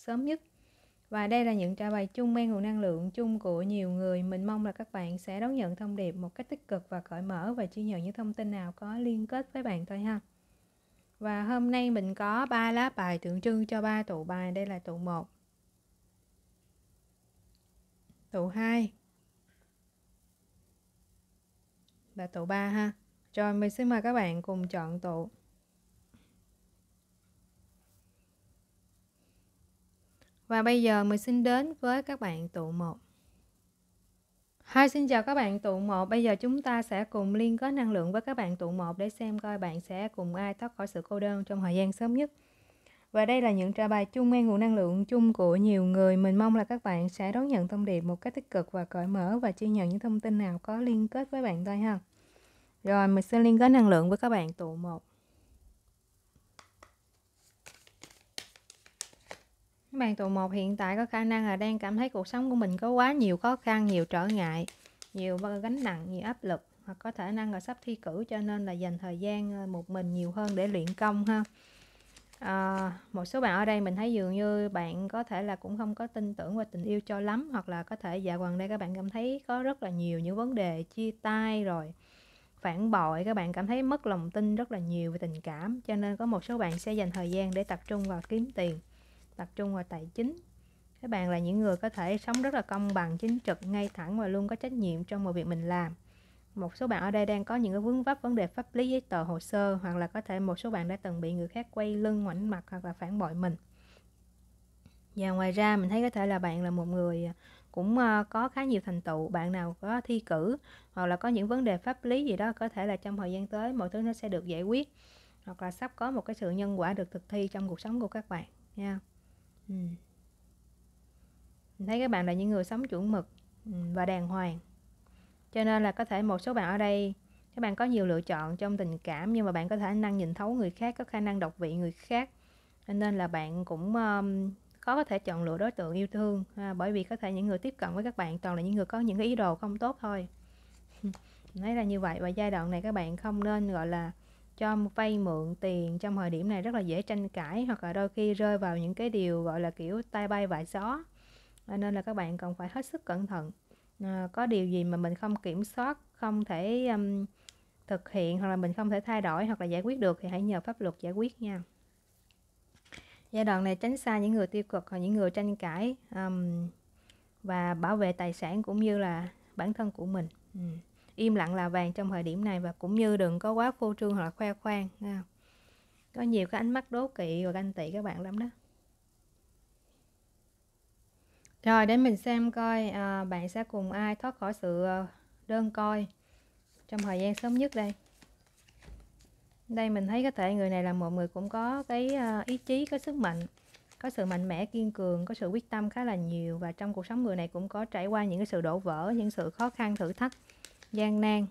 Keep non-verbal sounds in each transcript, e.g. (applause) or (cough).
sớm nhất. Và đây là những trả bài chung mang nguồn năng lượng chung của nhiều người. Mình mong là các bạn sẽ đón nhận thông điệp một cách tích cực và cởi mở và chia nhận những thông tin nào có liên kết với bạn thôi ha. Và hôm nay mình có ba lá bài tượng trưng cho ba tụ bài. Đây là tụ 1. Tụ 2. Và tụ 3 ha. Rồi mình xin mời các bạn cùng chọn tụ Và bây giờ mình xin đến với các bạn tụ 1. Hi, xin chào các bạn tụ 1. Bây giờ chúng ta sẽ cùng liên kết năng lượng với các bạn tụ 1 để xem coi bạn sẽ cùng ai thoát khỏi sự cô đơn trong thời gian sớm nhất. Và đây là những trả bài chung ngay nguồn năng lượng chung của nhiều người. Mình mong là các bạn sẽ đón nhận thông điệp một cách tích cực và cởi mở và chia nhận những thông tin nào có liên kết với bạn thôi ha. Rồi, mình sẽ liên kết năng lượng với các bạn tụ 1. Các bạn tụ một hiện tại có khả năng là đang cảm thấy cuộc sống của mình có quá nhiều khó khăn, nhiều trở ngại, nhiều gánh nặng, nhiều áp lực hoặc có thể năng là sắp thi cử cho nên là dành thời gian ờ, một mình nhiều hơn để luyện công ha. À, một số bạn ở đây mình thấy dường như bạn có thể là cũng không có tin tưởng và tình yêu cho lắm hoặc là có thể dạo gần đây các bạn cảm thấy có rất là nhiều những vấn đề chia tay rồi phản bội các bạn cảm thấy mất lòng tin rất là nhiều về tình cảm cho nên có một số bạn sẽ dành thời gian để tập trung vào kiếm tiền tập trung vào tài chính các bạn là những người có thể sống rất là công bằng chính trực ngay thẳng và luôn có trách nhiệm trong mọi việc mình làm một số bạn ở đây đang có những cái vướng vấp vấn đề pháp lý giấy tờ hồ sơ hoặc là có thể một số bạn đã từng bị người khác quay lưng ngoảnh mặt hoặc là phản bội mình và ngoài ra mình thấy có thể là bạn là một người à, cũng ờ, có khá nhiều thành tựu bạn nào có thi cử hoặc là có những vấn đề pháp lý gì đó có thể là trong thời gian tới mọi thứ nó sẽ được giải quyết hoặc là sắp có một cái sự nhân quả được thực thi trong cuộc sống của các bạn nha yeah. Ừ. Mình thấy các bạn là những người sống chuẩn mực ừ, và đàng hoàng cho nên là có thể một số bạn ở đây các bạn có nhiều lựa chọn trong tình cảm nhưng mà bạn có thể năng nhìn thấu người khác có khả năng đọc vị người khác nên là bạn cũng um, khó có thể chọn lựa đối tượng yêu thương ha, bởi vì có thể những người tiếp cận với các bạn toàn là những người có những cái ý đồ không tốt thôi (laughs) nói là như vậy và giai đoạn này các bạn không nên gọi là cho vay mượn tiền trong thời điểm này rất là dễ tranh cãi hoặc là đôi khi rơi vào những cái điều gọi là kiểu tay bay vải gió nên là các bạn cần phải hết sức cẩn thận à, có điều gì mà mình không kiểm soát không thể um, thực hiện hoặc là mình không thể thay đổi hoặc là giải quyết được thì hãy nhờ pháp luật giải quyết nha giai đoạn này tránh xa những người tiêu cực hoặc những người tranh cãi um, và bảo vệ tài sản cũng như là bản thân của mình ừ im lặng là vàng trong thời điểm này và cũng như đừng có quá phô trương hoặc là khoe khoang nghe có nhiều cái ánh mắt đố kỵ và ganh tị các bạn lắm đó rồi để mình xem coi à, bạn sẽ cùng ai thoát khỏi sự ờ, đơn coi trong thời gian sớm nhất đây đây mình thấy có thể người này là một người cũng có cái ờ, ý chí có sức mạnh có sự mạnh mẽ kiên cường có sự quyết tâm khá là nhiều và trong cuộc sống người này cũng có trải qua những cái sự đổ vỡ những sự khó khăn thử thách gian nan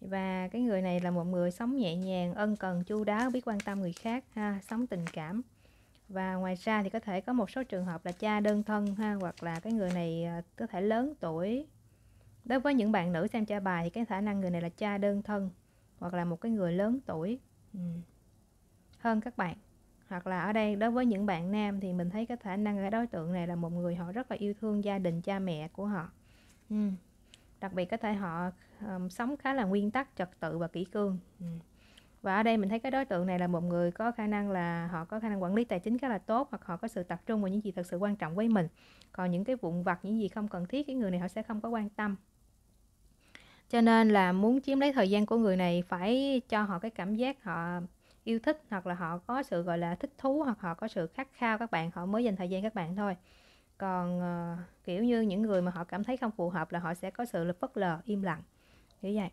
và cái người này là một người sống nhẹ nhàng ân cần chu đáo biết quan tâm người khác ha sống tình cảm và ngoài ra thì có thể có một số trường hợp là cha đơn thân ha hoặc là cái người này à, có thể lớn tuổi đối với những bạn nữ xem cha bài thì cái khả năng người này là cha đơn thân hoặc là một cái người lớn tuổi ừ. hơn các bạn hoặc là ở đây đối với những bạn nam thì mình thấy cái khả năng cái đối tượng này là một người họ rất là yêu thương gia đình cha mẹ của họ ừ đặc biệt có thể họ um, sống khá là nguyên tắc trật tự và kỹ cương ừ. và ở đây mình thấy cái đối tượng này là một người có khả năng là họ có khả năng quản lý tài chính khá là tốt hoặc họ có sự tập trung vào những gì thật sự quan trọng với mình còn những cái vụn vặt những gì không cần thiết cái người này họ sẽ không có quan tâm cho nên là muốn chiếm lấy thời gian của người này phải cho họ cái cảm giác họ yêu thích hoặc là họ có sự gọi là thích thú hoặc họ có sự khát khao các bạn họ mới dành thời gian các bạn thôi còn uh, kiểu như những người mà họ cảm thấy không phù hợp là họ sẽ có sự là bất lờ im lặng như vậy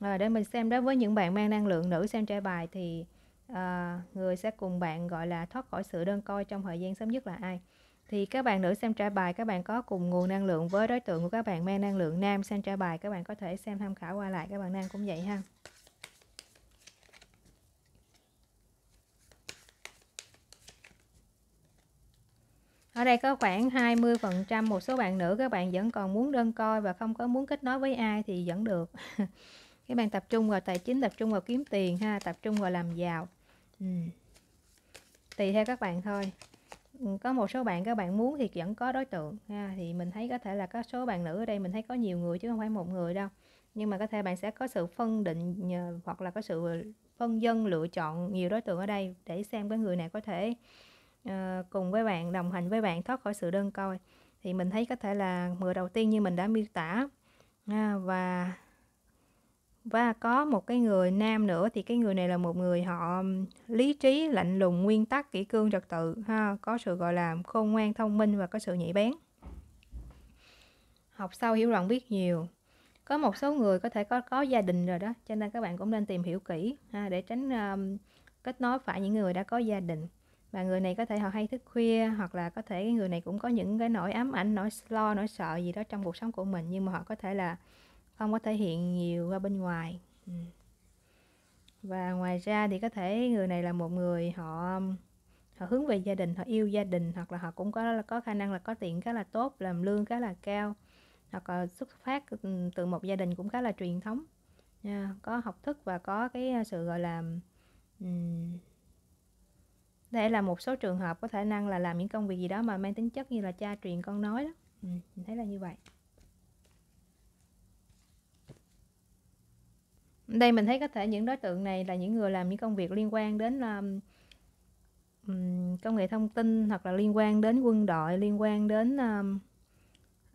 rồi để mình xem đó với những bạn mang năng lượng nữ xem trai bài thì uh, người sẽ cùng bạn gọi là thoát khỏi sự đơn coi trong thời gian sớm nhất là ai thì các bạn nữ xem trai bài các bạn có cùng nguồn năng lượng với đối tượng của các bạn mang năng lượng nam xem trai bài các bạn có thể xem tham khảo qua lại các bạn nam cũng vậy ha ở đây có khoảng 20% một số bạn nữ các bạn vẫn còn muốn đơn coi và không có muốn kết nối với ai thì vẫn được (laughs) các bạn tập trung vào tài chính tập trung vào kiếm tiền ha tập trung vào làm giàu ừ. tùy theo các bạn thôi có một số bạn các bạn muốn thì vẫn có đối tượng ha thì mình thấy có thể là có số bạn nữ ở đây mình thấy có nhiều người chứ không phải một người đâu nhưng mà có thể bạn sẽ có sự phân định hoặc là có sự phân dân lựa chọn nhiều đối tượng ở đây để xem cái người này có thể Ờ, cùng với bạn đồng hành với bạn thoát khỏi sự đơn côi thì mình thấy có thể là mùa đầu tiên như mình đã miêu tả à, và và có một cái người nam nữa thì cái người này là một người họ lý trí lạnh lùng nguyên tắc kỹ cương trật tự ha có sự gọi là khôn ngoan thông minh và có sự nhạy bén học sâu hiểu rộng biết nhiều có một số người có thể có có gia đình rồi đó cho nên các bạn cũng nên tìm hiểu kỹ ha, để tránh um, kết nối phải những người đã có gia đình và người này có thể họ hay thức khuya hoặc là có thể cái người này cũng có những cái nỗi ám ảnh nỗi lo nỗi sợ gì đó trong cuộc sống của mình nhưng mà họ có thể là không có thể hiện nhiều ra bên ngoài ừ. và ngoài ra thì có thể người này là một người họ họ hướng về gia đình họ yêu gia đình hoặc là họ cũng có có khả năng là có tiền khá là tốt làm lương khá là cao hoặc là xuất phát ừ, từ một gia đình cũng khá là truyền thống nha có học thức và có cái à, sự gọi là đây là một số trường hợp có thể năng là làm những công việc gì đó mà mang tính chất như là cha truyền con nói đó ừ, mình thấy là như vậy đây mình thấy có thể những đối tượng này là những người làm những công việc liên quan đến um, um công nghệ thông tin hoặc là liên quan đến quân đội liên quan đến um,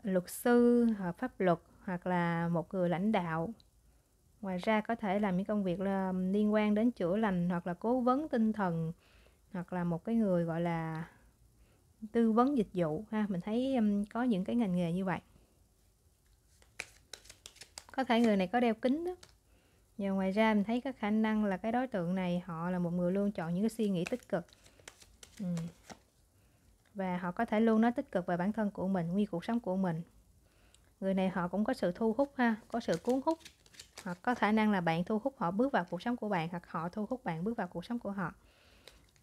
luật sư hoặc pháp luật hoặc là một người lãnh đạo ngoài ra có thể làm những công việc là um, liên quan đến chữa lành hoặc là cố vấn tinh thần hoặc là một cái người gọi là tư vấn dịch vụ ha mình thấy có những cái ngành nghề như vậy có thể người này có đeo kính đó và ngoài ra mình thấy có khả năng là cái đối tượng này họ là một người luôn chọn những cái suy nghĩ tích cực và họ có thể luôn nói tích cực về bản thân của mình nguyên cuộc sống của mình người này họ cũng có sự thu hút ha có sự cuốn hút hoặc có khả năng là bạn thu hút họ bước vào cuộc sống của bạn hoặc họ thu hút bạn bước vào cuộc sống của họ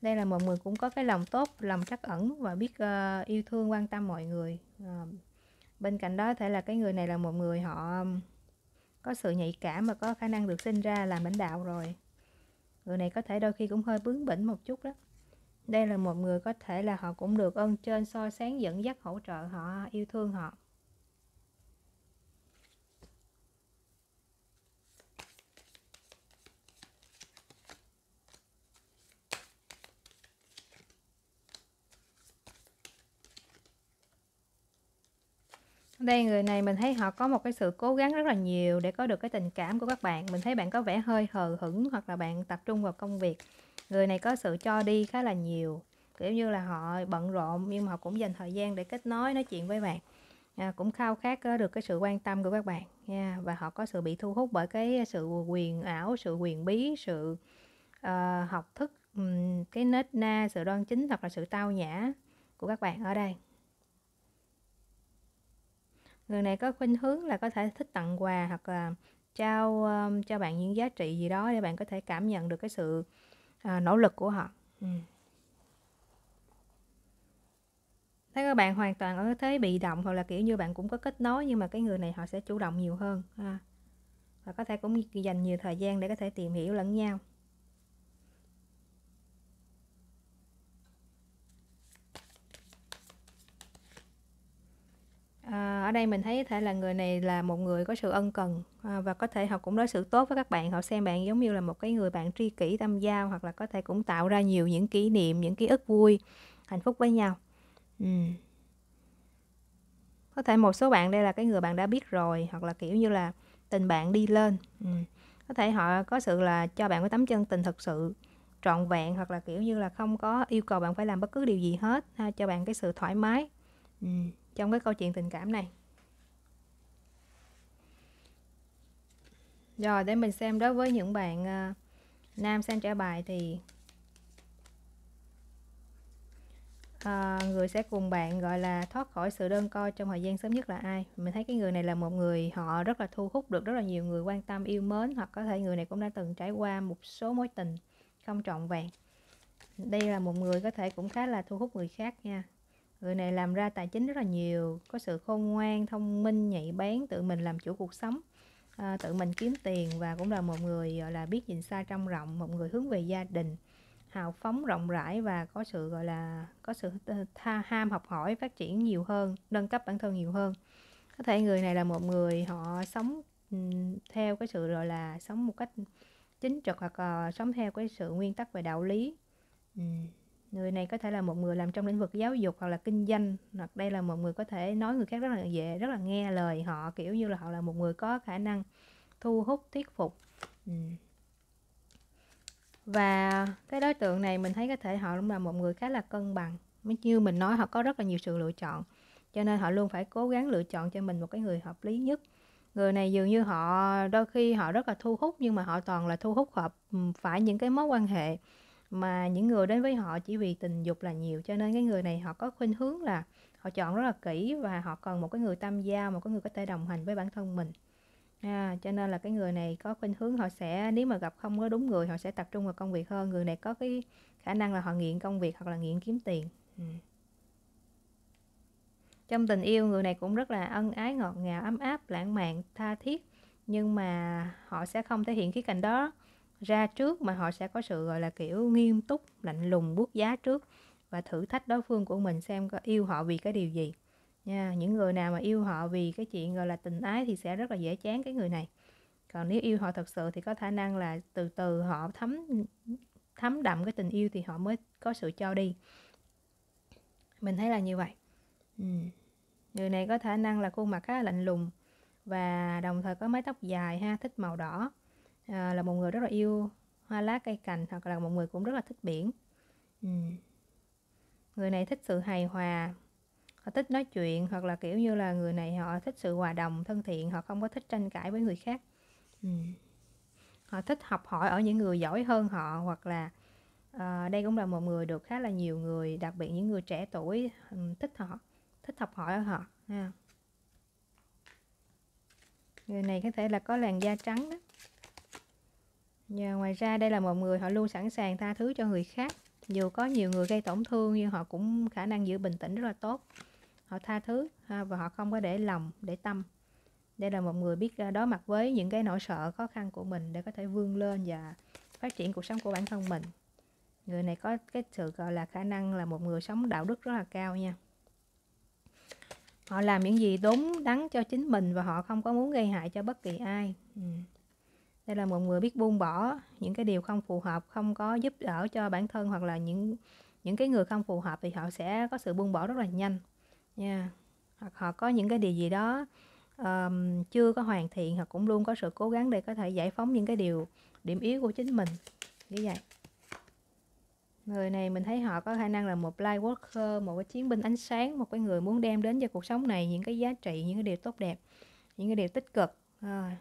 đây là một người cũng có cái lòng tốt lòng trắc ẩn và biết uh, yêu thương quan tâm mọi người uh, bên cạnh đó thể là cái người này là một người họ có sự nhạy cảm và có khả năng được sinh ra làm lãnh đạo rồi người này có thể đôi khi cũng hơi bướng bỉnh một chút đó đây là một người có thể là họ cũng được ơn trên soi sáng dẫn dắt hỗ trợ họ yêu thương họ đây người này mình thấy họ có một cái sự cố gắng rất là nhiều để có được cái tình cảm của các bạn mình thấy bạn có vẻ hơi hờ hững hoặc là bạn tập trung vào công việc người này có sự cho đi khá là nhiều kiểu như là họ bận rộn nhưng mà họ cũng dành thời gian để kết nối nói chuyện với bạn à, cũng khao khát ờ, được cái sự quan tâm của các bạn nha yeah. và họ có sự bị thu hút bởi cái sự quyền ảo sự quyền bí sự uh, học thức um, cái nết na sự đoan chính hoặc là sự tao nhã của các bạn ở đây người này có khuynh hướng là có thể thích tặng quà hoặc là trao um, cho bạn những giá trị gì đó để bạn có thể cảm nhận được cái sự à, nỗ lực của họ ừ. thấy các bạn hoàn toàn ở thế bị động hoặc là kiểu như bạn cũng có kết nối nhưng mà cái người này họ sẽ chủ động nhiều hơn à. và có thể cũng dành nhiều thời gian để có thể tìm hiểu lẫn nhau À, ở đây mình thấy có thể là người này là một người có sự ân cần à, và có thể họ cũng đối xử tốt với các bạn họ xem bạn giống như là một cái người bạn tri kỷ tâm giao hoặc là có thể cũng tạo ra nhiều những kỷ niệm những ký ức vui hạnh phúc với nhau có thể một số bạn đây là cái người bạn đã biết rồi hoặc là kiểu như là tình bạn đi lên có thể họ có sự là cho bạn cái tấm chân tình thật sự trọn vẹn hoặc là kiểu như là không có yêu cầu bạn phải làm bất cứ điều gì hết ha, cho bạn cái sự thoải mái ừ trong cái câu chuyện tình cảm này rồi để mình xem đối với những bạn uh, nam xem trả bài thì uh, người sẽ cùng bạn gọi là thoát khỏi sự đơn co trong thời gian sớm nhất là ai mình thấy cái người này là một người họ rất là thu hút được rất là nhiều người quan tâm yêu mến hoặc có thể người này cũng đã từng trải qua một số mối tình không trọn vẹn đây là một người có thể cũng khá là thu hút người khác nha người này làm ra tài chính rất là nhiều có sự khôn ngoan thông minh nhạy bén tự mình làm chủ cuộc sống à, tự mình kiếm tiền và cũng là một người gọi là biết nhìn xa trong rộng một người hướng về gia đình hào phóng rộng rãi và có sự gọi là có sự tha ham học hỏi phát triển nhiều hơn nâng cấp bản thân nhiều hơn có thể người này là một người họ sống ừ, theo cái sự gọi là sống một cách chính trực hoặc uh, sống theo cái sự nguyên tắc về đạo lý um người này có thể là một người làm trong lĩnh vực giáo dục hoặc là kinh doanh hoặc đây là một người có thể nói người khác rất là dễ rất là nghe lời họ kiểu như là họ là một người có khả năng thu hút thuyết phục ừ. và cái đối tượng này mình thấy có thể họ cũng là một người khá là cân bằng như mình nói họ có rất là nhiều sự lựa chọn cho nên họ luôn phải cố gắng lựa chọn cho mình một cái người hợp lý nhất người này dường như họ đôi khi họ rất là thu hút nhưng mà họ toàn là thu hút hợp ừ, phải những cái mối quan hệ mà những người đến với họ chỉ vì tình dục là nhiều cho nên cái người này họ có khuynh hướng là họ chọn rất là kỹ và họ cần một cái người tam gia một cái người có thể đồng hành với bản thân mình à, cho nên là cái người này có khuynh hướng họ sẽ nếu mà gặp không có đúng người họ sẽ tập trung vào công việc hơn người này có cái khả năng là họ nghiện công việc hoặc là nghiện kiếm tiền ừ. trong tình yêu người này cũng rất là ân ái ngọt ngào ấm áp lãng mạn tha thiết nhưng mà họ sẽ không thể hiện khía cạnh đó ra trước mà họ sẽ có sự gọi là kiểu nghiêm túc lạnh lùng buốt giá trước và thử thách đối phương của mình xem có yêu họ vì cái điều gì nha những người nào mà yêu họ vì cái chuyện gọi là tình ái thì sẽ rất là dễ chán cái người này còn nếu yêu họ thật sự thì có khả năng là từ từ họ thấm thấm đậm cái tình yêu thì họ mới có sự cho đi mình thấy là như vậy ừ. người này có khả năng là khuôn mặt khá là lạnh lùng và đồng thời có mái tóc dài ha thích màu đỏ à, là một người rất là yêu hoa lá cây cành hoặc là một người cũng rất là thích biển ừ. người này thích sự hài hòa họ thích nói chuyện hoặc là kiểu như là người này họ thích sự hòa đồng thân thiện họ không có thích tranh cãi với người khác ừ. họ thích học hỏi ở những người giỏi hơn họ hoặc là à, đây cũng là một người được khá là nhiều người đặc biệt những người trẻ tuổi ừ, thích họ thích học hỏi ở họ ha. người này có thể là có làn da trắng đó và dạ, ngoài ra đây là một người họ luôn sẵn sàng tha thứ cho người khác dù có nhiều người gây tổn thương nhưng họ cũng khả năng giữ bình tĩnh rất là tốt họ tha thứ và họ không có để lòng để tâm đây là một người biết à, đối mặt với những cái nỗi sợ khó khăn của mình để có thể vươn lên và phát triển cuộc sống của bản thân mình người này có cái sự gọi là khả năng là một người sống đạo đức rất là cao nha họ làm những gì đúng đắn cho chính mình và họ không có muốn gây hại cho bất kỳ ai ừ đây là một người biết buông bỏ những cái điều không phù hợp không có giúp đỡ cho bản thân hoặc là những những cái người không phù hợp thì họ sẽ có sự buông bỏ rất là nhanh nha yeah. hoặc họ có những cái điều gì đó um, chưa có hoàn thiện hoặc cũng luôn có sự cố gắng để có thể giải phóng những cái điều điểm yếu của chính mình như vậy người này mình thấy họ có khả năng là một light worker một cái chiến binh ánh sáng một cái người muốn đem đến cho cuộc sống này những cái giá trị những cái điều tốt đẹp những cái điều tích cực à,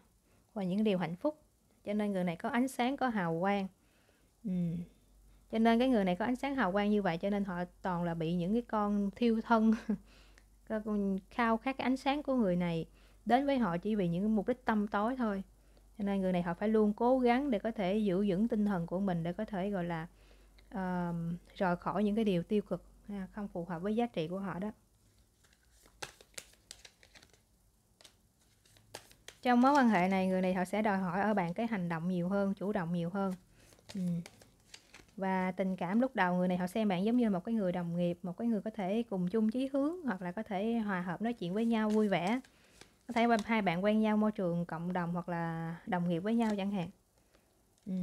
và những cái điều hạnh phúc cho nên người này có ánh sáng có hào quang ừ. cho nên cái người này có ánh sáng hào quang như vậy cho nên họ toàn là bị những cái con thiêu thân (laughs) khao khát cái ánh sáng của người này đến với họ chỉ vì những mục đích tâm tối thôi cho nên người này họ phải luôn cố gắng để có thể giữ vững tinh thần của mình để có thể gọi là uh, rời khỏi những cái điều tiêu cực không phù hợp với giá trị của họ đó trong mối quan hệ này người này họ sẽ đòi hỏi ở bạn cái hành động nhiều hơn chủ động nhiều hơn ừ. và tình cảm lúc đầu người này họ xem bạn giống như một cái người đồng nghiệp một cái người có thể cùng chung chí hướng hoặc là có thể hòa hợp nói chuyện với nhau vui vẻ có thể hai bạn quen nhau môi trường cộng đồng hoặc là đồng nghiệp với nhau chẳng hạn ừ.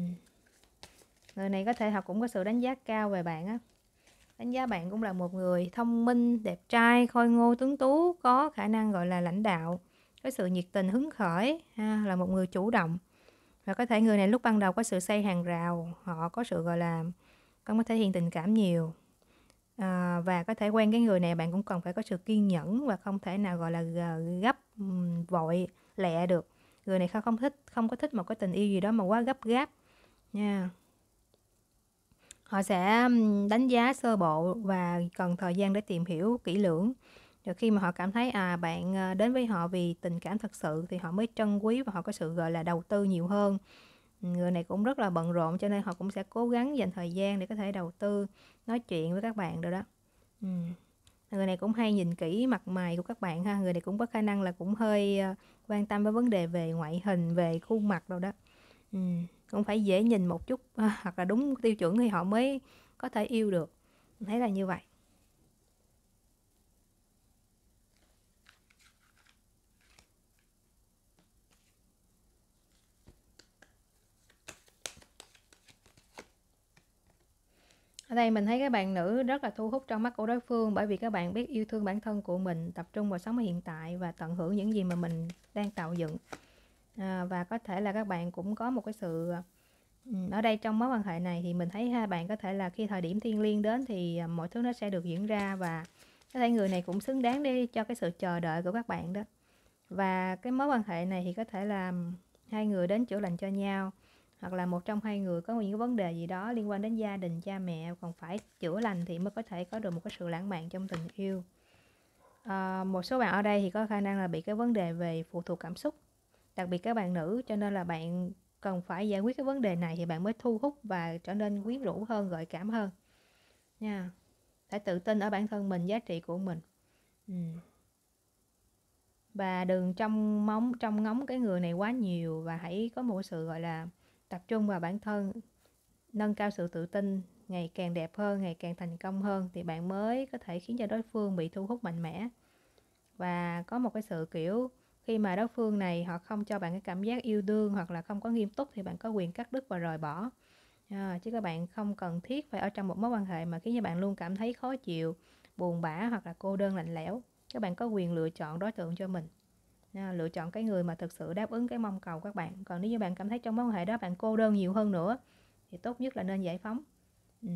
người này có thể họ cũng có sự đánh giá cao về bạn á đánh giá bạn cũng là một người thông minh đẹp trai khôi ngô tướng tú có khả năng gọi là lãnh đạo cái sự nhiệt tình hứng khởi ha, là một người chủ động và có thể người này lúc ban đầu có sự xây hàng rào họ có sự gọi là có thể hiện tình cảm nhiều à, và có thể quen cái người này bạn cũng cần phải có sự kiên nhẫn và không thể nào gọi là gấp vội lẹ được người này không thích không có thích một cái tình yêu gì đó mà quá gấp gáp nha họ sẽ đánh giá sơ bộ và cần thời gian để tìm hiểu kỹ lưỡng và khi mà họ cảm thấy à bạn ờ, đến với họ vì tình cảm thật sự thì họ mới trân quý và họ có sự gọi là đầu tư nhiều hơn người này cũng rất là bận rộn cho nên họ cũng sẽ cố gắng dành thời gian để có thể đầu tư nói chuyện với các bạn được đó ừ. người này cũng hay nhìn kỹ mặt mày của các bạn ha người này cũng có khả năng là cũng hơi ờ, quan tâm với vấn đề về ngoại hình về khuôn mặt đâu đó ừ. cũng phải dễ nhìn một chút (laughs) hoặc là đúng tiêu chuẩn thì họ mới có thể yêu được thấy là như vậy ở đây mình thấy các bạn nữ rất là thu hút trong mắt của đối phương bởi vì các bạn biết yêu thương bản thân của mình tập trung vào sống ở hiện tại và tận hưởng những gì mà mình đang tạo dựng à, và có thể là các bạn cũng có một cái sự ở đây trong mối quan hệ này thì mình thấy hai bạn có thể là khi thời điểm thiên liêng đến thì à, mọi thứ nó sẽ được diễn ra và có thể người này cũng xứng đáng đi cho cái sự chờ đợi của các bạn đó và cái mối quan hệ này thì có thể là hai người đến chữa lành cho nhau hoặc là một trong hai người có những vấn đề gì đó liên quan đến gia đình cha mẹ còn phải chữa lành thì mới có thể có được một cái sự lãng mạn trong tình yêu à, một số bạn ở đây thì có khả năng là bị cái vấn đề về phụ thuộc cảm xúc đặc biệt các bạn nữ cho nên là bạn cần phải giải quyết cái vấn đề này thì bạn mới thu hút và trở nên quyến rũ hơn gợi cảm hơn nha phải tự tin ở bản thân mình giá trị của mình và đừng trong móng trong ngóng cái người này quá nhiều và hãy có một sự gọi là tập trung vào bản thân nâng cao sự tự tin ngày càng đẹp hơn ngày càng thành công hơn thì bạn mới có thể khiến cho đối phương bị thu hút mạnh mẽ và có một cái sự kiểu khi mà đối phương này họ không cho bạn cái cảm giác yêu đương hoặc là không có nghiêm túc thì bạn có quyền cắt đứt và rời bỏ à, chứ các bạn không cần thiết phải ở trong một mối quan hệ mà khiến cho bạn luôn cảm thấy khó chịu buồn bã hoặc là cô đơn lạnh lẽo các bạn có quyền lựa chọn đối tượng cho mình à, lựa chọn cái người mà thực sự đáp ứng cái mong cầu các bạn còn nếu như bạn cảm thấy trong mối quan hệ đó bạn cô đơn nhiều hơn nữa thì tốt nhất là nên giải phóng ừ.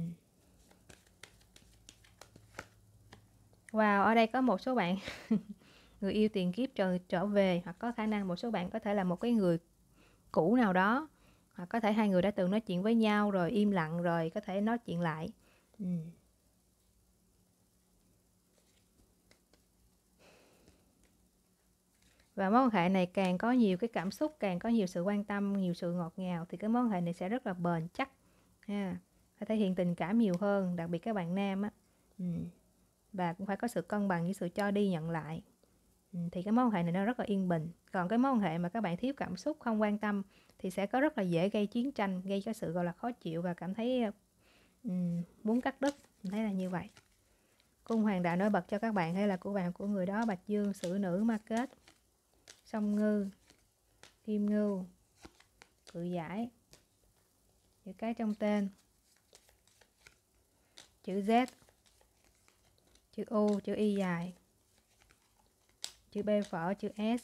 Wow, ở đây có một số bạn (laughs) người yêu tiền kiếp trở, trở về hoặc có khả năng một số bạn có thể là một cái người cũ nào đó hoặc có thể hai người đã từng nói chuyện với nhau rồi im lặng rồi có thể nói chuyện lại. Ừ. và mối quan hệ này càng có nhiều cái cảm xúc càng có nhiều sự quan tâm nhiều sự ngọt ngào thì cái mối quan hệ này sẽ rất là bền chắc ha phải thể hiện tình cảm nhiều hơn đặc biệt các bạn nam á ừ. và cũng phải có sự cân bằng với sự cho đi nhận lại thì cái mối quan hệ này nó rất là yên bình còn cái mối quan hệ mà các bạn thiếu cảm xúc không quan tâm thì sẽ có rất là dễ gây chiến tranh gây cho sự gọi là khó chịu và cảm thấy ừ, muốn cắt đứt thấy là như vậy cung hoàng đạo nói bật cho các bạn hay là của bạn của người đó bạch dương sử nữ ma kết sông ngư kim ngư cự giải chữ cái trong tên chữ z chữ u chữ y dài chữ b phở chữ s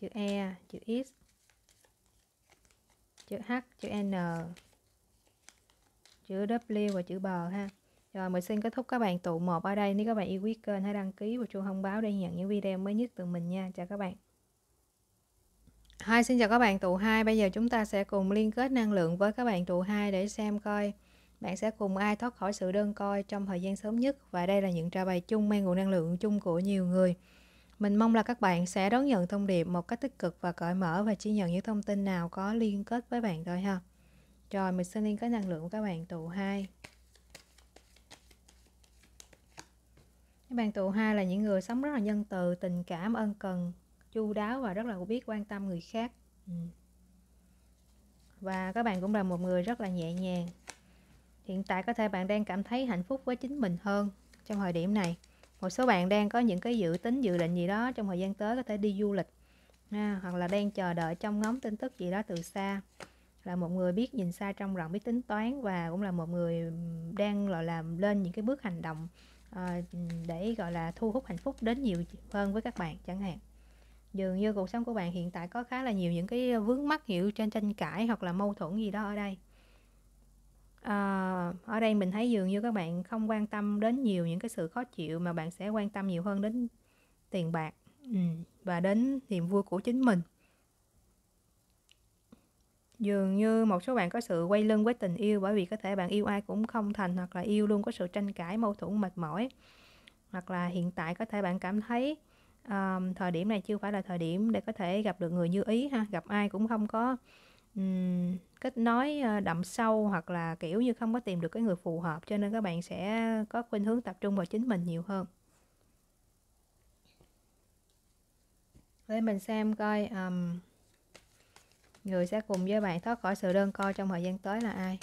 chữ e chữ x chữ h chữ n chữ w và chữ bờ ha rồi mình xin kết thúc các bạn tụ một ở đây. Nếu các bạn yêu quý kênh hãy đăng ký và chuông thông báo để nhận những video mới nhất từ mình nha. Chào các bạn. hai xin chào các bạn tụ 2. Bây giờ chúng ta sẽ cùng liên kết năng lượng với các bạn tụ 2 để xem coi bạn sẽ cùng ai thoát khỏi sự đơn coi trong thời gian sớm nhất. Và đây là những trả bài chung mang nguồn năng lượng chung của nhiều người. Mình mong là các bạn sẽ đón nhận thông điệp một cách tích cực và cởi mở và chỉ nhận những thông tin nào có liên kết với bạn thôi ha. Rồi, mình xin liên kết năng lượng của các bạn tụ 2. các bạn tụ hai là những người sống rất là nhân từ, tình cảm, ân cần, chu đáo và rất là biết quan tâm người khác. Ừ. Và các bạn cũng là một người rất là nhẹ nhàng. Hiện tại có thể bạn đang cảm thấy hạnh phúc với chính mình hơn trong thời điểm này. Một số bạn đang có những cái dự tính dự định gì đó trong thời gian tới có thể đi du lịch ha, hoặc là đang chờ đợi trong ngóng tin tức gì đó từ xa là một người biết nhìn xa trong rộng biết tính toán và cũng là một người đang gọi làm lên những cái bước hành động Ờ, để gọi là thu hút hạnh phúc đến nhiều hơn với các bạn chẳng hạn dường như cuộc sống của bạn hiện tại có khá là nhiều những cái vướng mắc hiểu trên tranh cãi hoặc là mâu thuẫn gì đó ở đây à, ở đây mình thấy dường như các bạn không quan tâm đến nhiều những cái sự khó chịu mà bạn sẽ quan tâm nhiều hơn đến tiền bạc ừ, và đến niềm vui của chính mình dường như một số bạn có sự quay lưng với tình yêu bởi vì có thể bạn yêu ai cũng không thành hoặc là yêu luôn có sự tranh cãi mâu thuẫn mệt mỏi hoặc là hiện tại có thể bạn cảm thấy um, thời điểm này chưa phải là thời điểm để có thể gặp được người như ý ha gặp ai cũng không có um, kết nối ờ, đậm sâu hoặc là kiểu như không có tìm được cái người phù hợp cho nên các bạn sẽ có khuynh hướng tập trung vào chính mình nhiều hơn để mình xem coi um, người sẽ cùng với bạn thoát khỏi sự đơn co trong thời gian tới là ai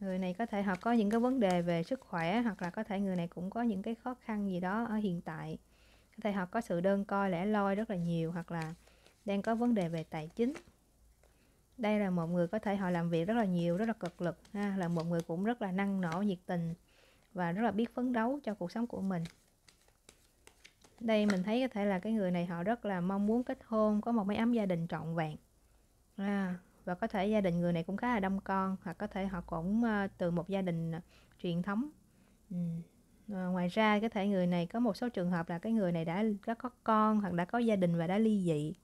người này có thể họ có những cái vấn đề về sức khỏe hoặc là có thể người này cũng có những cái khó khăn gì đó ở hiện tại có thể họ có sự đơn co lẻ loi rất là nhiều hoặc là đang có vấn đề về tài chính đây là một người có thể họ làm việc rất là nhiều rất là cực lực ha là một người cũng rất là năng nổ nhiệt tình và rất là biết phấn đấu cho cuộc sống của mình đây mình thấy có thể là cái người này họ rất là mong muốn kết hôn có một mái ấm gia đình trọn vẹn à, và có thể gia đình người này cũng khá là đông con hoặc có thể họ cũng ờ, từ một gia đình ờ, truyền thống ừ. à, ngoài ra có thể người này có một số trường hợp là cái người này đã, đã có con hoặc đã có gia đình và đã ly dị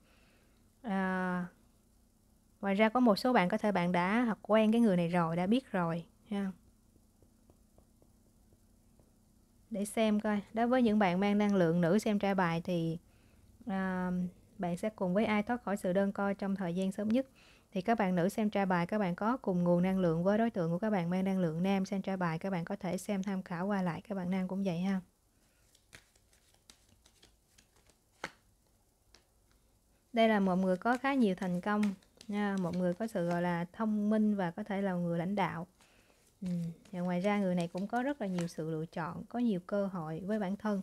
à, ngoài ra có một số bạn có thể bạn đã hoặc quen cái người này rồi đã biết rồi ha để xem coi đối với những bạn mang năng lượng nữ xem tra bài thì à, bạn sẽ cùng với ai thoát khỏi sự đơn coi trong thời gian sớm nhất thì các bạn nữ xem tra bài các bạn có cùng nguồn năng lượng với đối tượng của các bạn mang năng lượng nam xem tra bài các bạn có thể xem tham khảo qua lại các bạn nam cũng vậy ha đây là một người có khá nhiều thành công nha một người có sự gọi là thông minh và có thể là người lãnh đạo Ừ. và ngoài ra người này cũng có rất là nhiều sự lựa chọn có nhiều cơ hội với bản thân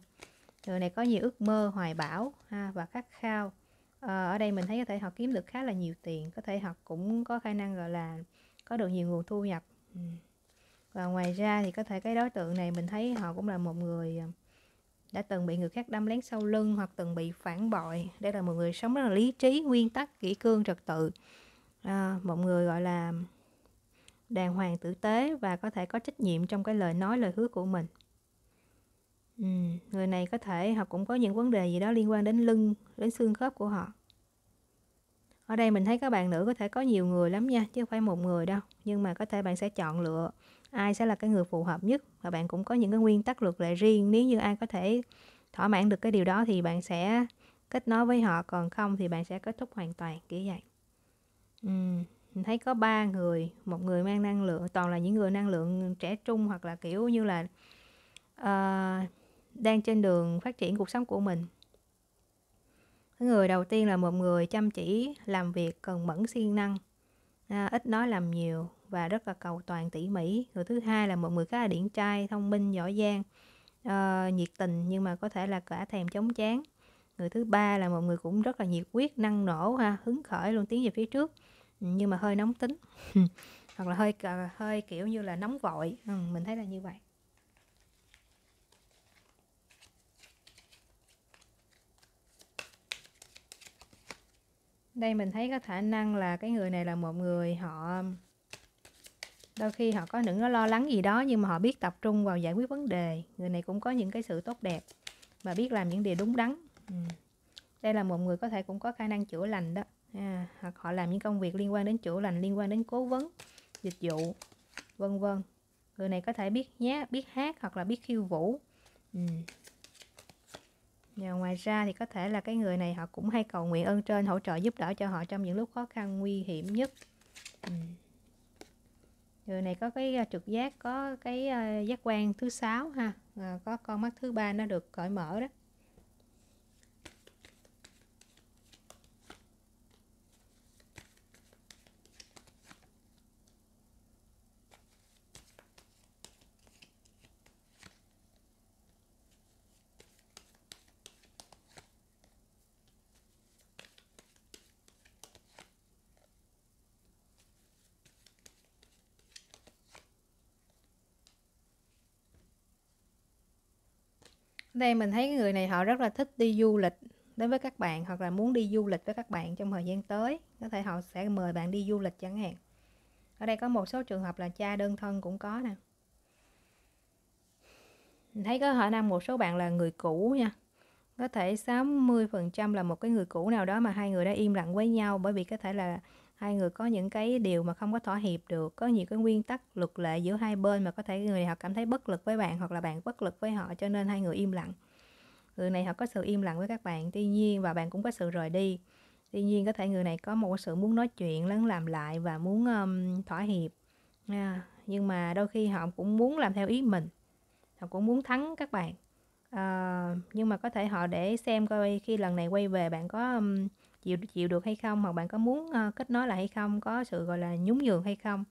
người này có nhiều ước mơ hoài bão ha, và khát khao à, ở đây mình thấy có thể họ kiếm được khá là nhiều tiền có thể họ cũng có khả năng gọi là có được nhiều nguồn thu nhập ừ. và ngoài ra thì có thể cái đối tượng này mình thấy họ cũng là một người ờ, đã từng bị người khác đâm lén sau lưng hoặc từng bị phản bội đây là một người sống rất là lý trí nguyên tắc kỹ cương trật tự à, một người gọi là đàng hoàng tử tế và có thể có trách nhiệm trong cái lời nói lời hứa của mình ừ, người này có thể họ cũng có những vấn đề gì đó liên quan đến lưng đến xương khớp của họ ở đây mình thấy các bạn nữ có thể có nhiều người lắm nha chứ không phải một người đâu nhưng mà có thể bạn sẽ chọn lựa ai sẽ là cái người phù hợp nhất và bạn cũng có những cái nguyên tắc luật lệ riêng nếu như ai có thể thỏa mãn được cái điều đó thì bạn sẽ kết nối với họ còn không thì bạn sẽ kết thúc hoàn toàn kiểu vậy mình thấy có ba người một người mang năng lượng toàn là những người năng lượng trẻ trung hoặc là kiểu như là uh, đang trên đường phát triển cuộc sống của mình người đầu tiên là một người chăm chỉ làm việc cần mẫn siêng năng à, ít nói làm nhiều và rất là cầu toàn tỉ mỉ người thứ hai là một người khá là điển trai thông minh giỏi giang uh, nhiệt tình nhưng mà có thể là cả thèm chống chán người thứ ba là một người cũng rất là nhiệt quyết năng nổ ha hứng khởi luôn tiến về phía trước nhưng mà hơi nóng tính (laughs) hoặc là hơi hơi kiểu như là nóng vội ừ, mình thấy là như vậy đây mình thấy có khả năng là cái người này là một người họ đôi khi họ có những cái lo lắng gì đó nhưng mà họ biết tập trung vào giải quyết vấn đề người này cũng có những cái sự tốt đẹp và biết làm những điều đúng đắn ừ. đây là một người có thể cũng có khả năng chữa lành đó à, hoặc họ làm những công việc liên quan đến chữa lành liên quan đến cố vấn dịch vụ vân vân người này có thể biết nhé biết hát hoặc là biết khiêu vũ ừ. Và ngoài ra thì có thể là cái người này họ cũng hay cầu nguyện ơn trên hỗ trợ giúp đỡ cho họ trong những lúc khó khăn nguy hiểm nhất. Ừ. Người này có cái à, trực giác, có cái à, giác quan thứ sáu ha, à, có con mắt thứ ba nó được cởi mở đó. đây mình thấy người này họ rất là thích đi du lịch đến với các bạn hoặc là muốn đi du lịch với các bạn trong thời gian tới có thể họ sẽ mời bạn đi du lịch chẳng hạn ở đây có một số trường hợp là cha đơn thân cũng có nè mình thấy có khả năng một số bạn là người cũ nha có thể 60% là một cái người cũ nào đó mà hai người đã im lặng với nhau bởi vì có thể là hai người có những cái điều mà không có thỏa hiệp được có nhiều cái nguyên tắc luật lệ giữa hai bên mà có thể người này họ cảm thấy bất lực với bạn hoặc là bạn bất lực với họ cho nên hai người im lặng người này họ có sự im lặng với các bạn tuy nhiên và bạn cũng có sự rời đi tuy nhiên có thể người này có một sự muốn nói chuyện lắng làm lại và muốn um, thỏa hiệp à, nhưng mà đôi khi họ cũng muốn làm theo ý mình họ cũng muốn thắng các bạn à, nhưng mà có thể họ để xem coi khi lần này quay về bạn có um, chịu chịu được hay không hoặc bạn có muốn uh, kết nối lại hay không có sự gọi là nhún nhường hay không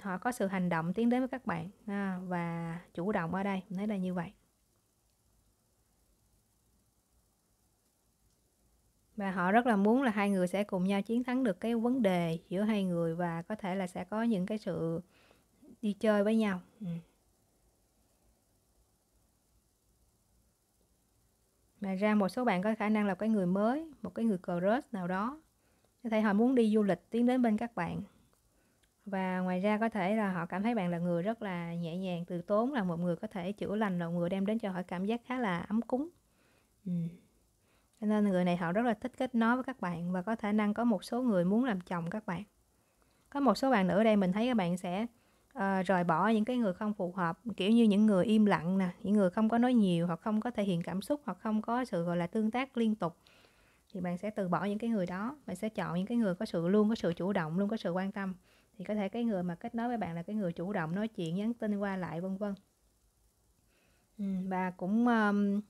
họ có sự hành động tiến đến với các bạn à, và chủ động ở đây mình thấy là như vậy và họ rất là muốn là hai người sẽ cùng nhau chiến thắng được cái vấn đề giữa hai người và có thể là sẽ có những cái sự đi chơi với nhau ừ. mà ra một số bạn có khả năng là cái người mới một cái người crush nào đó có thể họ muốn đi du lịch tiến đến bên các bạn và ngoài ra có thể là họ cảm thấy bạn là người rất là nhẹ nhàng từ tốn là một người có thể chữa lành là một người đem đến cho họ cảm giác khá là ấm cúng ừ. nên người này họ rất là thích kết nối với các bạn và có khả năng có một số người muốn làm chồng các bạn có một số bạn nữa đây mình thấy các bạn sẽ à, ờ, rồi bỏ những cái người không phù hợp kiểu như những người im lặng nè những người không có nói nhiều hoặc không có thể hiện cảm xúc hoặc không có sự gọi là tương tác liên tục thì bạn sẽ từ bỏ những cái người đó bạn sẽ chọn những cái người có sự luôn có sự chủ động luôn có sự quan tâm thì có thể cái người mà kết nối với bạn là cái người chủ động nói chuyện nhắn tin qua lại vân vân ừ, và cũng um,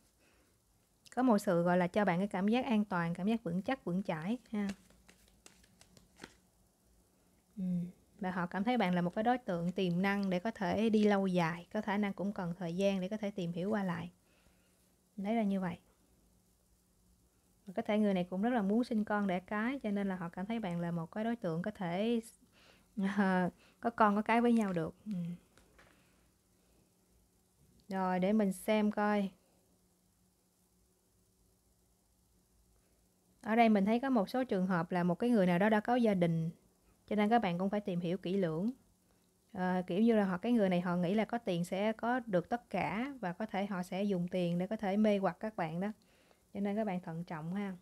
có một sự gọi là cho bạn cái cảm giác an toàn cảm giác vững chắc vững chãi ha ừ và họ cảm thấy bạn là một cái đối tượng tiềm năng để có thể đi lâu dài có khả năng cũng cần thời gian để có thể tìm hiểu qua lại đấy là như vậy và có thể người này cũng rất là muốn sinh con đẻ cái cho nên là họ cảm thấy bạn là một cái đối tượng có thể uh, (laughs) có con có cái với nhau được ừ. rồi để mình xem coi ở đây mình thấy có một số trường hợp là một cái người nào đó đã có gia đình cho nên các bạn cũng phải tìm hiểu kỹ lưỡng à, kiểu như là họ cái người này họ nghĩ là có tiền sẽ có được tất cả và có thể họ sẽ dùng tiền để có thể mê hoặc các bạn đó cho nên các bạn thận trọng ha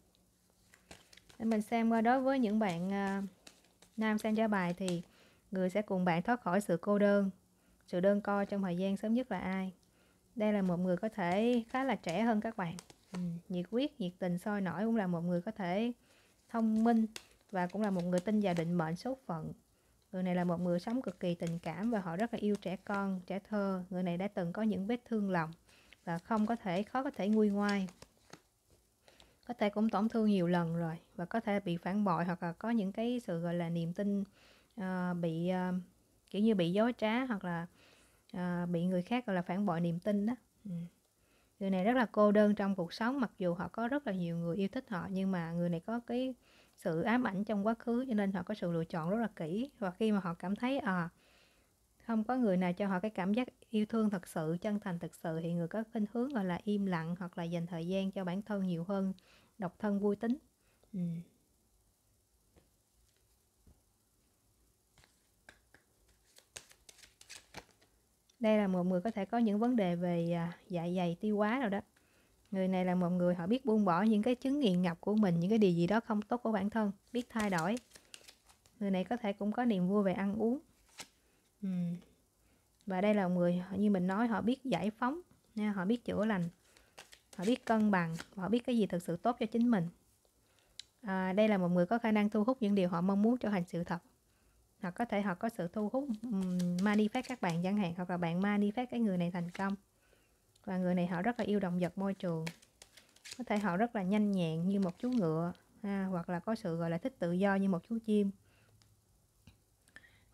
nên mình xem qua đối với những bạn à, nam xem trả bài thì người sẽ cùng bạn thoát khỏi sự cô đơn sự đơn co trong thời gian sớm nhất là ai đây là một người có thể khá là trẻ hơn các bạn ừ, nhiệt huyết, nhiệt tình soi nổi cũng là một người có thể thông minh và cũng là một người tin vào định mệnh số phận. Người này là một người sống cực kỳ tình cảm và họ rất là yêu trẻ con, trẻ thơ. Người này đã từng có những vết thương lòng và không có thể khó có thể nguôi ngoai. Có thể cũng tổn thương nhiều lần rồi và có thể bị phản bội hoặc là có những cái sự gọi là niềm tin uh, bị uh, kiểu như bị dối trá hoặc là uh, bị người khác gọi là phản bội niềm tin đó. Ừ. Người này rất là cô đơn trong cuộc sống mặc dù họ có rất là nhiều người yêu thích họ nhưng mà người này có cái sự ám ảnh trong quá khứ cho nên họ có sự lựa chọn rất là kỹ và khi mà họ cảm thấy à không có người nào cho họ cái cảm giác yêu thương thật sự chân thành thật sự thì người có khuynh hướng gọi là im lặng hoặc là dành thời gian cho bản thân nhiều hơn độc thân vui tính ừ. đây là một người có thể có những vấn đề về à, dạ dày tiêu hóa rồi đó người này là một người họ biết buông bỏ những cái chứng nghiện ngập của mình những cái điều gì đó không tốt của bản thân biết thay đổi người này có thể cũng có niềm vui về ăn uống và đây là một người như mình nói họ biết giải phóng nha họ biết chữa lành họ biết cân bằng họ biết cái gì thực sự tốt cho chính mình à, đây là một người có khả năng thu hút những điều họ mong muốn trở thành sự thật hoặc có thể họ có sự thu hút um, manifest các bạn chẳng hạn hoặc là bạn manifest cái người này thành công và người này họ rất là yêu động vật môi trường có thể họ rất là nhanh nhẹn như một chú ngựa ha, hoặc là có sự gọi là thích tự do như một chú chim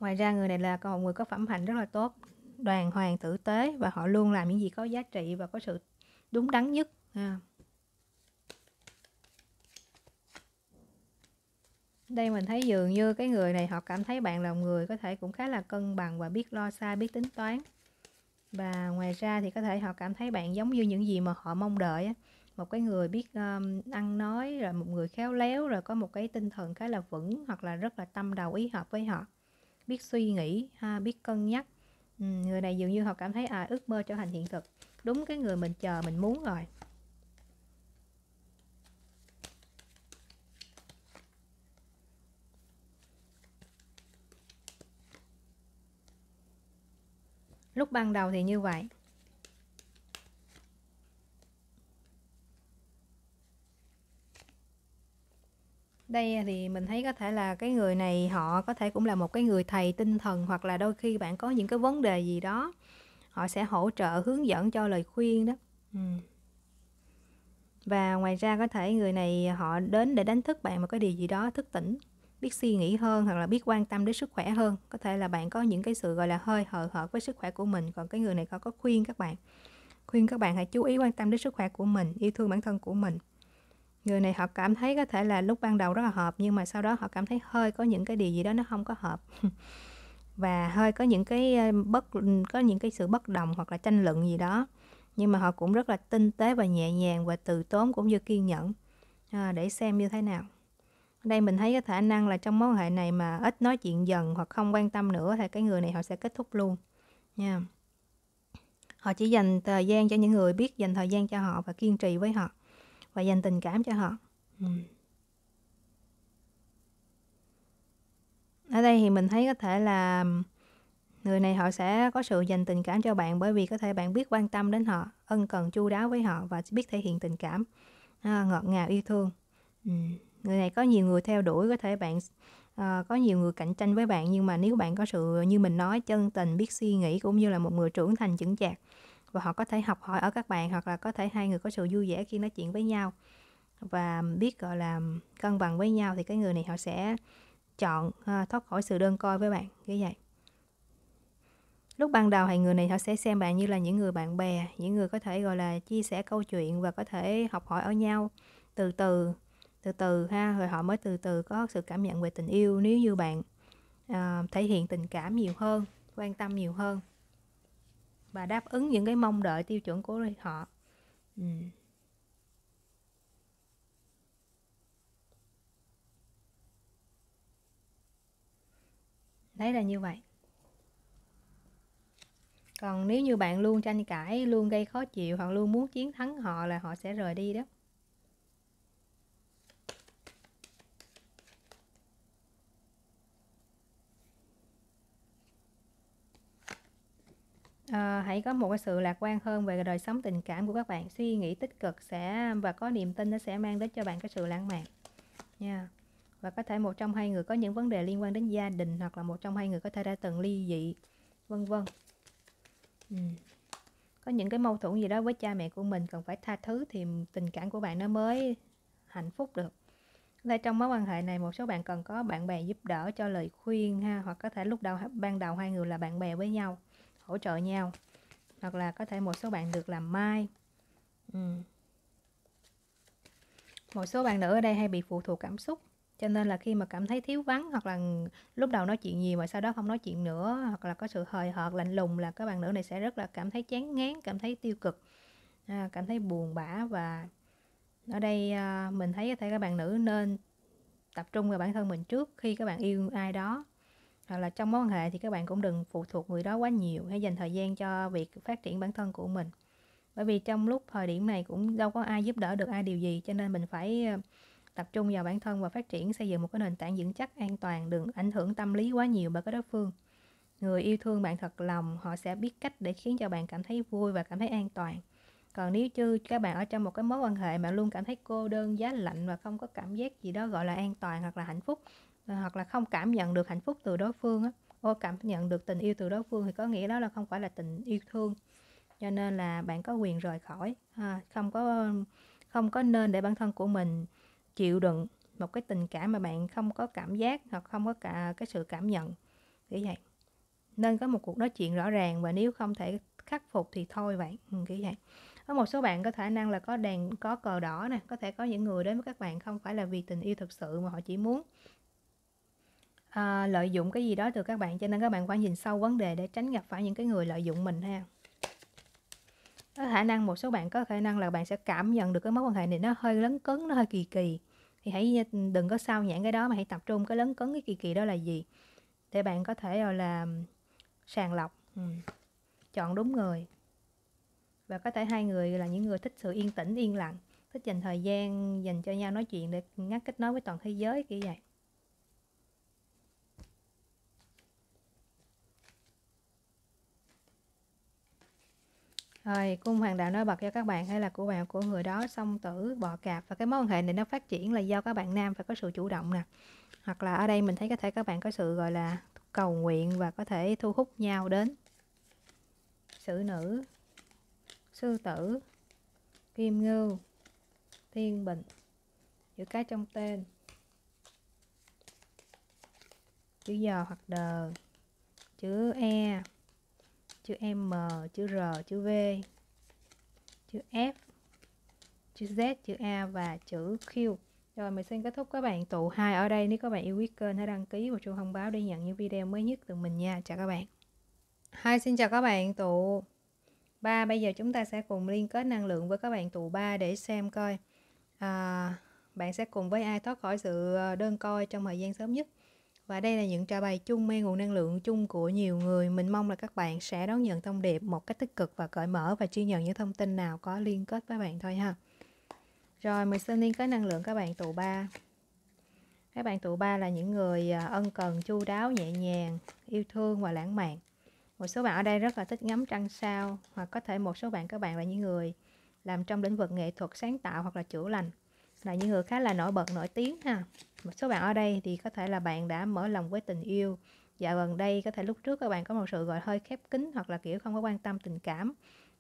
ngoài ra người này là còn người có phẩm hạnh rất là tốt đoàn hoàng tử tế và họ luôn làm những gì có giá trị và có sự đúng đắn nhất ha. đây mình thấy dường như cái người này họ cảm thấy bạn là người có thể cũng khá là cân bằng và biết lo xa biết tính toán và ngoài ra thì có thể họ cảm thấy bạn giống như những gì mà họ mong đợi một cái người biết um, ăn nói rồi một người khéo léo rồi có một cái tinh thần khá là vững hoặc là rất là tâm đầu ý hợp với họ biết suy nghĩ ha biết cân nhắc ừ, người này dường như họ cảm thấy à ước mơ trở thành hiện thực đúng cái người mình chờ mình muốn rồi lúc ban đầu thì như vậy đây thì mình thấy có thể là cái người này họ có thể cũng là một cái người thầy tinh thần hoặc là đôi khi bạn có những cái vấn đề gì đó họ sẽ hỗ trợ hướng dẫn cho lời khuyên đó ừ. và ngoài ra có thể người này họ đến để đánh thức bạn một cái điều gì đó thức tỉnh biết suy nghĩ hơn hoặc là biết quan tâm đến sức khỏe hơn có thể là bạn có những cái sự gọi là hơi hờ hợt với sức khỏe của mình còn cái người này có có khuyên các bạn khuyên các bạn hãy chú ý quan tâm đến sức khỏe của mình yêu thương bản thân của mình người này họ cảm thấy có thể là lúc ban đầu rất là hợp nhưng mà sau đó họ cảm thấy hơi có những cái điều gì đó nó không có hợp (laughs) và hơi có những cái bất có những cái sự bất đồng hoặc là tranh luận gì đó nhưng mà họ cũng rất là tinh tế và nhẹ nhàng và từ tốn cũng như kiên nhẫn à, để xem như thế nào đây mình thấy cái khả năng là trong mối quan hệ này mà ít nói chuyện dần hoặc không quan tâm nữa thì cái người này họ sẽ kết thúc luôn nha họ chỉ dành thời gian cho những người biết dành thời gian cho họ và kiên trì với họ và dành tình cảm cho họ ừ. ở đây thì mình thấy có thể là người này họ sẽ có sự dành tình cảm cho bạn bởi vì có thể bạn biết quan tâm đến họ ân cần chu đáo với họ và biết thể hiện tình cảm à, ngọt ngào yêu thương ừ người này có nhiều người theo đuổi có thể bạn uh, có nhiều người cạnh tranh với bạn nhưng mà nếu bạn có sự như mình nói chân tình biết suy nghĩ cũng như là một người trưởng thành chững chạc và họ có thể học hỏi ở các bạn hoặc là có thể hai người có sự vui vẻ khi nói chuyện với nhau và biết gọi là cân bằng với nhau thì cái người này họ sẽ chọn uh, thoát khỏi sự đơn coi với bạn như vậy lúc ban đầu thì người này họ sẽ xem bạn như là những người bạn bè những người có thể gọi là chia sẻ câu chuyện và có thể học hỏi ở nhau từ từ từ từ ha rồi họ mới từ từ có sự cảm nhận về tình yêu nếu như bạn uh, thể hiện tình cảm nhiều hơn quan tâm nhiều hơn và đáp ứng những cái mong đợi tiêu chuẩn của họ ừ. đấy là như vậy còn nếu như bạn luôn tranh cãi luôn gây khó chịu hoặc luôn muốn chiến thắng họ là họ sẽ rời đi đó à, hãy có một cái sự lạc quan hơn về đời sống tình cảm của các bạn suy nghĩ tích cực sẽ và có niềm tin nó sẽ mang đến cho bạn cái sự lãng mạn nha yeah. và có thể một trong hai người có những vấn đề liên quan đến gia đình hoặc là một trong hai người có thể đã từng ly dị vân vân ừ. có những cái mâu thuẫn gì đó với cha mẹ của mình cần phải tha thứ thì tình cảm của bạn nó mới hạnh phúc được đây trong mối quan hệ này một số bạn cần có bạn bè giúp đỡ cho lời khuyên ha hoặc có thể lúc đầu ban đầu hai người là bạn bè với nhau hỗ trợ nhau hoặc là có thể một số bạn được làm mai ừ. một số bạn nữ ở đây hay bị phụ thuộc cảm xúc cho nên là khi mà cảm thấy thiếu vắng hoặc là lúc đầu nói chuyện nhiều mà sau đó không nói chuyện nữa hoặc là có sự hời hợt lạnh lùng là các bạn nữ này sẽ rất là cảm thấy chán ngán cảm thấy tiêu cực à, cảm thấy buồn bã và ở đây à, mình thấy có à, thể các bạn nữ nên tập trung vào bản thân mình trước khi các bạn yêu ai đó hoặc là trong mối quan hệ thì các bạn cũng đừng phụ thuộc người đó quá nhiều hay dành thời gian cho việc phát triển bản thân của mình bởi vì trong lúc thời điểm này cũng đâu có ai giúp đỡ được ai điều gì cho nên mình phải ờ, tập trung vào bản thân và phát triển xây dựng một cái nền tảng vững chắc an toàn đừng ảnh hưởng tâm lý quá nhiều bởi các đối phương người yêu thương bạn thật lòng họ sẽ biết cách để khiến cho bạn cảm thấy vui và cảm thấy an toàn còn nếu như các bạn ở trong một cái mối quan hệ mà luôn cảm thấy cô đơn giá lạnh và không có cảm giác gì đó gọi là an toàn hoặc là hạnh phúc Ờ, hoặc là không cảm nhận được hạnh phúc từ đối phương á ô cảm nhận được tình yêu từ đối phương thì có nghĩa đó là không phải là tình yêu thương cho nên là bạn có quyền rời khỏi ha. Ờ, không có không có nên để bản thân của mình chịu đựng một cái tình cảm mà bạn không có cảm giác hoặc không có cả cái sự cảm nhận kiểu vậy nên có một cuộc nói chuyện rõ ràng và nếu không thể khắc phục thì thôi vậy ừ, kiểu vậy có một số bạn có khả năng là có đèn có cờ đỏ nè có thể có những người đến với các bạn không phải là vì tình yêu thật sự mà họ chỉ muốn à, lợi dụng cái gì đó từ các bạn cho nên các bạn phải nhìn sâu vấn đề để tránh gặp phải những cái người lợi dụng mình ha có khả năng một số bạn có khả năng là bạn sẽ cảm nhận được cái mối quan hệ này nó hơi lấn cấn nó hơi kỳ kỳ thì hãy ờ, đừng có sao nhãn cái đó mà hãy tập trung cái lấn cấn cái kỳ kỳ đó là gì để bạn có thể là sàng lọc ừ, chọn đúng người và có thể hai người là những người thích sự yên tĩnh yên lặng thích dành thời gian dành cho nhau nói chuyện để ngắt kết nối với toàn thế giới kiểu vậy rồi cung hoàng đạo nói bật cho các bạn hay là của bạn của người đó song tử bọ cạp và cái mối quan hệ này nó phát triển là do các bạn nam phải có sự chủ động nè hoặc là ở đây mình thấy có thể các bạn có sự gọi là cầu nguyện và có thể thu hút nhau đến sử nữ sư tử kim ngưu thiên bình chữ cái trong tên chữ giờ hoặc đờ chữ e chữ M, chữ R, chữ V, chữ F, chữ Z, chữ A và chữ Q. Rồi mình xin kết thúc các bạn tụ hai ở đây. Nếu các bạn yêu quý kênh hãy đăng ký và chuông thông báo để nhận những video mới nhất từ mình nha. Chào các bạn. Hai xin chào các bạn tụ 3. Bây giờ chúng ta sẽ cùng liên kết năng lượng với các bạn tụ 3 để xem coi à, bạn sẽ cùng với ai thoát khỏi sự ờ, đơn coi trong thời gian sớm nhất. Và đây là những trả bài chung mang nguồn năng lượng chung của nhiều người. Mình mong là các bạn sẽ đón nhận thông điệp một cách tích cực và cởi mở và chia nhận những thông tin nào có liên kết với bạn thôi ha. Rồi mình xin liên kết năng lượng các bạn tụ ba. Các bạn tụ ba là những người à, ân cần, chu đáo, nhẹ nhàng, yêu thương và lãng mạn. Một số bạn ở đây rất là thích ngắm trăng sao hoặc có thể một số bạn các bạn là những người làm trong lĩnh vực nghệ thuật sáng tạo hoặc là chữa lành là những người khá là nổi bật nổi tiếng ha một số bạn ở đây thì có thể là bạn đã mở lòng với tình yêu và gần đây có thể lúc trước các bạn có một sự gọi hơi khép kín hoặc là kiểu không có quan tâm tình cảm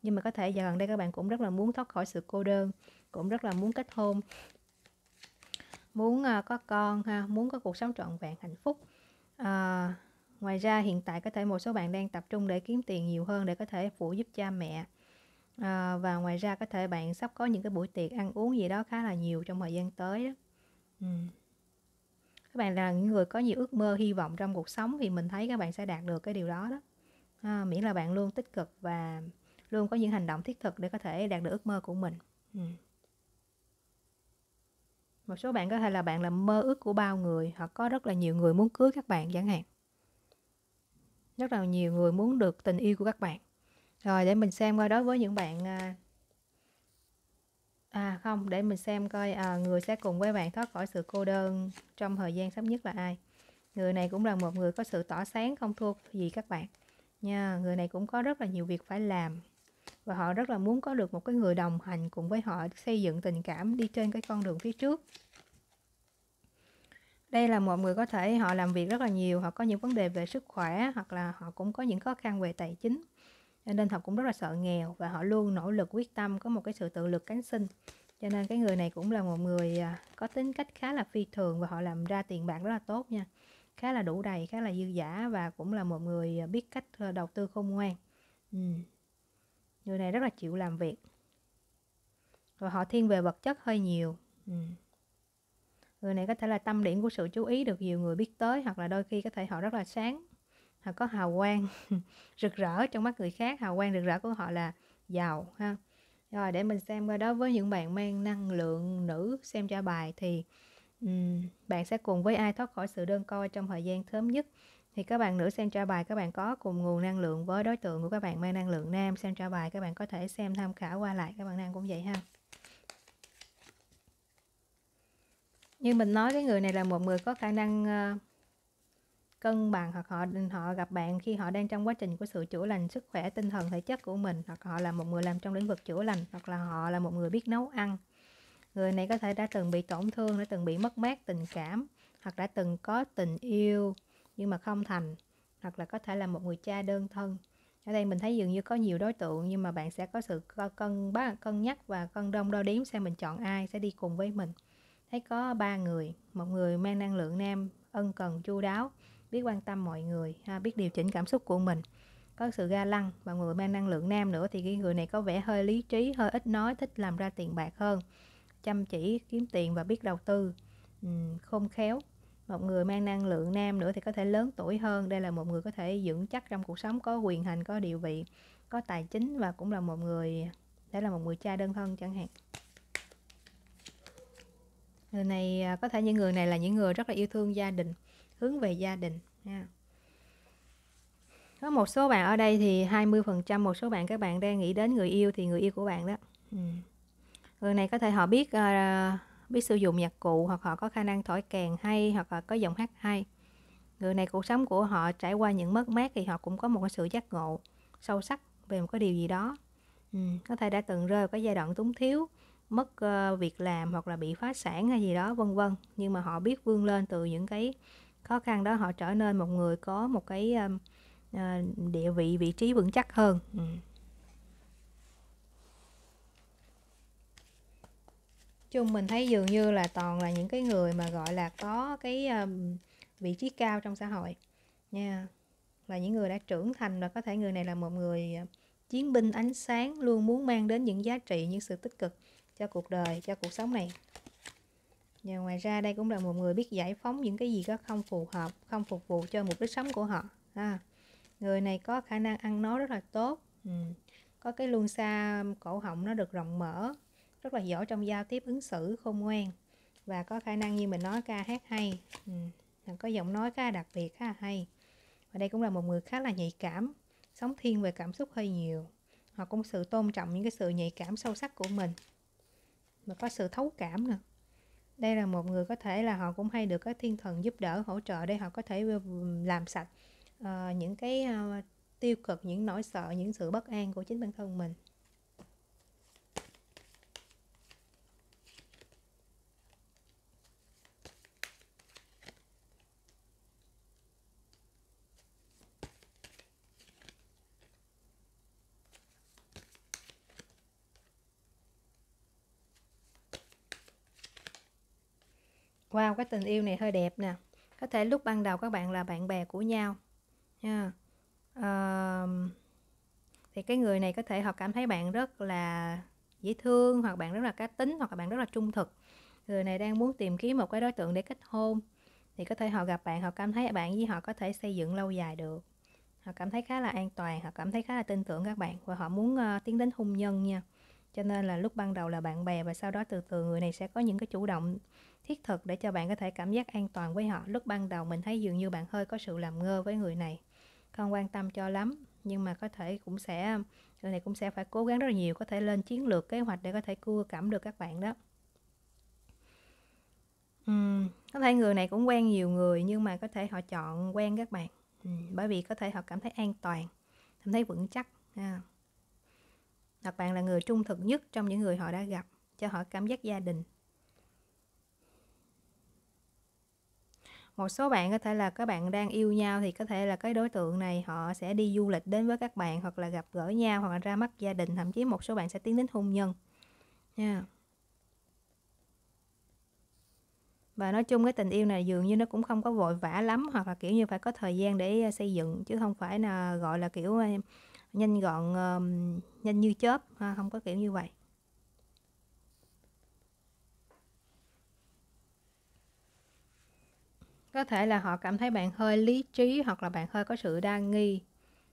nhưng mà có thể giờ gần đây các bạn cũng rất là muốn thoát khỏi sự cô đơn cũng rất là muốn kết hôn muốn uh, có con ha muốn có cuộc sống trọn vẹn hạnh phúc à, ngoài ra hiện tại có thể một số bạn đang tập trung để kiếm tiền nhiều hơn để có thể phụ giúp cha mẹ à, và ngoài ra có thể bạn sắp có những cái buổi tiệc ăn uống gì đó khá là nhiều trong thời gian tới đó. Ừ các bạn là những người có nhiều ước mơ hy vọng trong cuộc sống thì mình thấy các bạn sẽ đạt được cái điều đó đó à, miễn là bạn luôn tích cực và luôn có những hành động thiết thực để có thể đạt được ước mơ của mình ừ. một số bạn có thể là bạn là mơ ước của bao người hoặc có rất là nhiều người muốn cưới các bạn chẳng hạn rất là nhiều người muốn được tình yêu của các bạn rồi để mình xem coi đối với những bạn à, à không để mình xem coi à, người sẽ cùng với bạn thoát khỏi sự cô đơn trong thời gian sớm nhất là ai người này cũng là một người có sự tỏa sáng không thua gì các bạn nha người này cũng có rất là nhiều việc phải làm và họ rất là muốn có được một cái người đồng hành cùng với họ xây dựng tình cảm đi trên cái con đường phía trước đây là một người có thể họ làm việc rất là nhiều họ có những vấn đề về sức khỏe hoặc là họ cũng có những khó khăn về tài chính nên họ cũng rất là sợ nghèo và họ luôn nỗ lực quyết tâm có một cái sự tự lực cánh sinh cho nên cái người này cũng là một người à, có tính cách khá là phi thường và họ làm ra tiền bạc rất là tốt nha khá là đủ đầy khá là dư giả và cũng là một người à, biết cách à, đầu tư khôn ngoan ừ. người này rất là chịu làm việc và họ thiên về vật chất hơi nhiều ừ. người này có thể là tâm điểm của sự chú ý được nhiều người biết tới hoặc là đôi khi có thể họ rất là sáng họ có hào quang (laughs) rực rỡ trong mắt người khác hào quang rực rỡ của họ là giàu ha rồi để mình xem coi đó với những bạn mang năng lượng nữ xem cho bài thì um, bạn sẽ cùng với ai thoát khỏi sự đơn coi trong thời gian sớm nhất thì các bạn nữ xem tra bài các bạn có cùng nguồn năng lượng với đối tượng của các bạn mang năng lượng nam xem tra bài các bạn có thể xem tham khảo qua lại các bạn nam cũng vậy ha như mình nói cái người này là một người có khả năng uh, cân bằng hoặc họ họ gặp bạn khi họ đang trong quá trình của sự chữa lành sức khỏe tinh thần thể chất của mình hoặc họ là một người làm trong lĩnh vực chữa lành hoặc là họ là một người biết nấu ăn người này có thể đã từng bị tổn thương đã từng bị mất mát tình cảm hoặc đã từng có tình yêu nhưng mà không thành hoặc là có thể là một người cha đơn thân ở đây mình thấy dường như có nhiều đối tượng nhưng mà bạn sẽ có sự cân bác cân nhắc và cân đông đo đếm xem mình chọn ai sẽ đi cùng với mình thấy có ba người một người mang năng lượng nam ân cần chu đáo biết quan tâm mọi người ha, biết điều chỉnh cảm xúc của mình có sự ga lăng và người mang năng lượng nam nữa thì cái người này có vẻ hơi lý trí hơi ít nói thích làm ra tiền bạc hơn chăm chỉ kiếm tiền và biết đầu tư uhm, khôn khéo một người mang năng lượng nam nữa thì có thể lớn tuổi hơn đây là một người có thể dưỡng chắc trong cuộc sống có quyền hành có địa vị có tài chính và cũng là một người thể là một người cha đơn thân chẳng hạn người này à, có thể những người này là những người rất là yêu thương gia đình hướng về gia đình ha có một số bạn ở đây thì 20% một số bạn các bạn đang nghĩ đến người yêu thì người yêu của bạn đó ừ. người này có thể họ biết uh, biết sử dụng nhạc cụ hoặc họ có khả năng thổi kèn hay hoặc là có giọng hát hay người này cuộc sống của họ trải qua những mất mát thì họ cũng có một cái sự giác ngộ sâu sắc về một cái điều gì đó ừ. có thể đã từng rơi vào cái giai đoạn túng thiếu mất uh, việc làm hoặc là bị phá sản hay gì đó vân vân nhưng mà họ biết vươn lên từ những cái khó khăn đó họ trở nên một người có một cái ờ, địa vị vị trí vững chắc hơn ừ. chung mình thấy dường như là toàn là những cái người mà gọi là có cái vị trí cao trong xã hội nha là những người đã trưởng thành và có thể người này là một người ờ, chiến binh ánh sáng luôn muốn mang đến những giá trị những sự tích cực cho cuộc đời cho cuộc sống này và ngoài ra đây cũng là một người biết giải phóng những cái gì đó không phù hợp không phục vụ cho mục đích sống của họ ha người này có khả năng ăn nói rất là tốt ừ. có cái luân xa cổ họng nó được rộng mở rất là giỏi trong giao tiếp ứng xử khôn ngoan và có khả năng như mình nói ca hát hay ừ. có giọng nói ca đặc biệt khá là hay và đây cũng là một người khá là nhạy cảm sống thiên về cảm xúc hơi nhiều họ cũng sự tôn trọng những cái sự nhạy cảm sâu sắc của mình mà có sự thấu cảm nữa đây là một người có thể là họ cũng hay được các thiên thần giúp đỡ hỗ trợ để họ có thể làm sạch uh, những cái uh, tiêu cực những nỗi sợ những sự bất an của chính bản thân mình Wow, cái tình yêu này hơi đẹp nè. Có thể lúc ban đầu các bạn là bạn bè của nhau. Nha. Yeah. thì cái người này có thể họ cảm thấy bạn rất là dễ thương hoặc bạn rất là cá tính hoặc bạn rất là trung thực người này đang muốn tìm kiếm một cái đối tượng để kết hôn thì có thể họ gặp bạn họ cảm thấy bạn với họ có thể xây dựng lâu dài được họ cảm thấy khá là an toàn họ cảm thấy khá là tin tưởng các bạn và họ muốn uh, tiến đến hôn nhân nha cho nên là lúc ban đầu là bạn bè và sau đó từ từ người này sẽ có những cái chủ động thiết thực để cho bạn có thể cảm giác an toàn với họ. Lúc ban đầu mình thấy dường như bạn hơi có sự làm ngơ với người này, không quan tâm cho lắm, nhưng mà có thể cũng sẽ người này cũng sẽ phải cố gắng rất là nhiều, có thể lên chiến lược kế hoạch để có thể cua cảm được các bạn đó. Uhm, có thể người này cũng quen nhiều người nhưng mà có thể họ chọn quen các bạn, uhm, bởi vì có thể họ cảm thấy an toàn, cảm thấy vững chắc. À. Hoặc bạn là người trung thực nhất trong những người họ đã gặp, cho họ cảm giác gia đình một số bạn có thể là các bạn đang yêu nhau thì có thể là cái đối tượng này họ sẽ đi du lịch đến với các bạn hoặc là gặp gỡ nhau hoặc là ra mắt gia đình thậm chí một số bạn sẽ tiến đến hôn nhân nha yeah. và nói chung cái tình yêu này dường như nó cũng không có vội vã lắm hoặc là kiểu như phải có thời gian để à, xây dựng chứ không phải là gọi là kiểu à, nhanh gọn nhanh như chớp không có kiểu như vậy có thể là họ cảm thấy bạn hơi lý trí hoặc là bạn hơi có sự đa nghi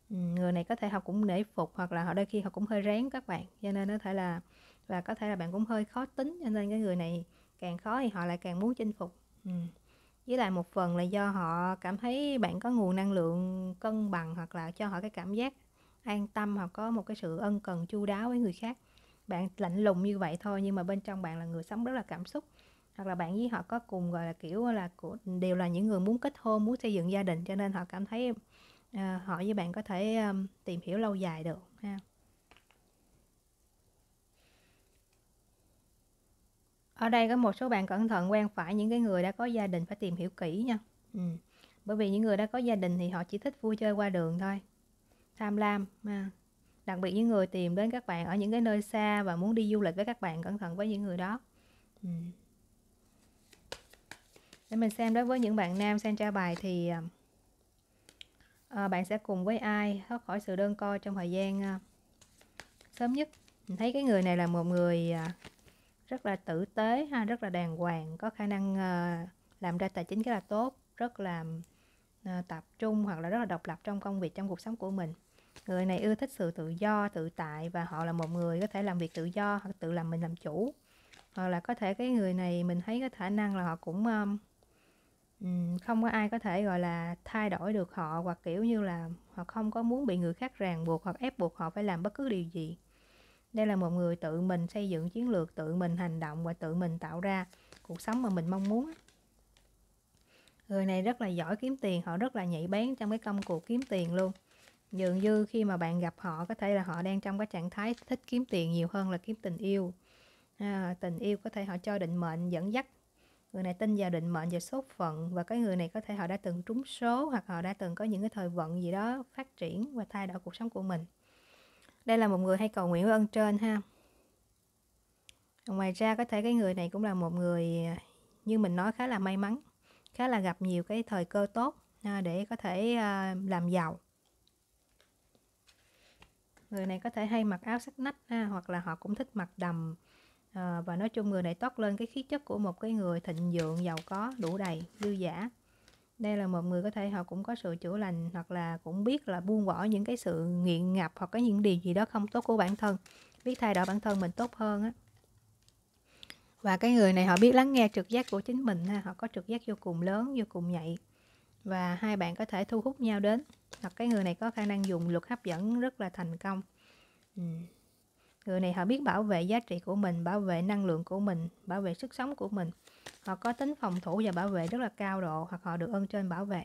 ừ, người này có thể họ cũng nể phục hoặc là họ đôi khi họ cũng hơi rén các bạn cho nên có thể là và có thể là bạn cũng hơi khó tính cho nên cái người này càng khó thì họ lại càng muốn chinh phục ừ. với lại một phần là do họ cảm thấy bạn có nguồn năng lượng cân bằng hoặc là cho họ cái cảm giác an tâm hoặc có một cái sự ân cần chu đáo với người khác bạn lạnh lùng như vậy thôi nhưng mà bên trong bạn là người sống rất là cảm xúc hoặc là bạn với họ có cùng gọi là kiểu là của đều là những người muốn kết hôn muốn xây dựng gia đình cho nên họ cảm thấy uh, họ với bạn có thể um, tìm hiểu lâu dài được ha ở đây có một số bạn cẩn thận quen phải những cái người đã có gia đình phải tìm hiểu kỹ nha ừ. bởi vì những người đã có gia đình thì họ chỉ thích vui chơi qua đường thôi tham lam ha. đặc biệt những người tìm đến các bạn ở những cái nơi xa và muốn đi du lịch với các bạn cẩn thận với những người đó ừ để mình xem đối với những bạn nam xem tra bài thì à, à, bạn sẽ cùng với ai thoát khỏi sự đơn co trong thời gian à, sớm nhất mình thấy cái người này là một người à, rất là tử tế ha rất là đàng hoàng có khả năng à, làm ra tài chính rất là tốt rất là à, tập trung hoặc là rất là độc lập trong công việc trong cuộc sống của mình người này ưa thích sự tự do tự tại và họ là một người có thể làm việc tự do hoặc tự làm mình làm chủ hoặc là có thể cái người này mình thấy cái khả năng là họ cũng um, không có ai có thể gọi là thay đổi được họ hoặc kiểu như là họ không có muốn bị người khác ràng buộc hoặc ép buộc họ phải làm bất cứ điều gì đây là một người tự mình xây dựng chiến lược tự mình hành động và tự mình tạo ra cuộc sống mà mình mong muốn người này rất là giỏi kiếm tiền họ rất là nhạy bén trong cái công cuộc kiếm tiền luôn dường như khi mà bạn gặp họ có thể là họ đang trong cái trạng thái thích kiếm tiền nhiều hơn là kiếm tình yêu à, tình yêu có thể họ cho định mệnh dẫn dắt người này tin vào định mệnh và số phận và cái người này có thể họ đã từng trúng số hoặc họ đã từng có những cái thời vận gì đó phát triển và thay đổi cuộc sống của mình đây là một người hay cầu nguyện với ân trên ha ngoài ra có thể cái người này cũng là một người như mình nói khá là may mắn khá là gặp nhiều cái thời cơ tốt à, để có thể à, làm giàu người này có thể hay mặc áo sắc nách ha, hoặc là họ cũng thích mặc đầm à, và nói chung người này toát lên cái khí chất của một cái người thịnh vượng giàu có đủ đầy dư giả đây là một người có thể họ cũng có sự chữa lành hoặc là cũng biết là buông bỏ những cái sự nghiện ngập hoặc cái những điều gì đó không tốt của bản thân biết thay đổi bản thân mình tốt hơn á và cái người này họ biết lắng nghe trực giác của chính mình ha họ có trực giác vô cùng lớn vô cùng nhạy và hai bạn có thể thu hút nhau đến hoặc cái người này có khả năng dùng luật hấp dẫn rất là thành công ừ người này họ biết bảo vệ giá trị của mình bảo vệ năng lượng của mình bảo vệ sức sống của mình họ có tính phòng thủ và bảo vệ rất là cao độ hoặc họ được ơn trên bảo vệ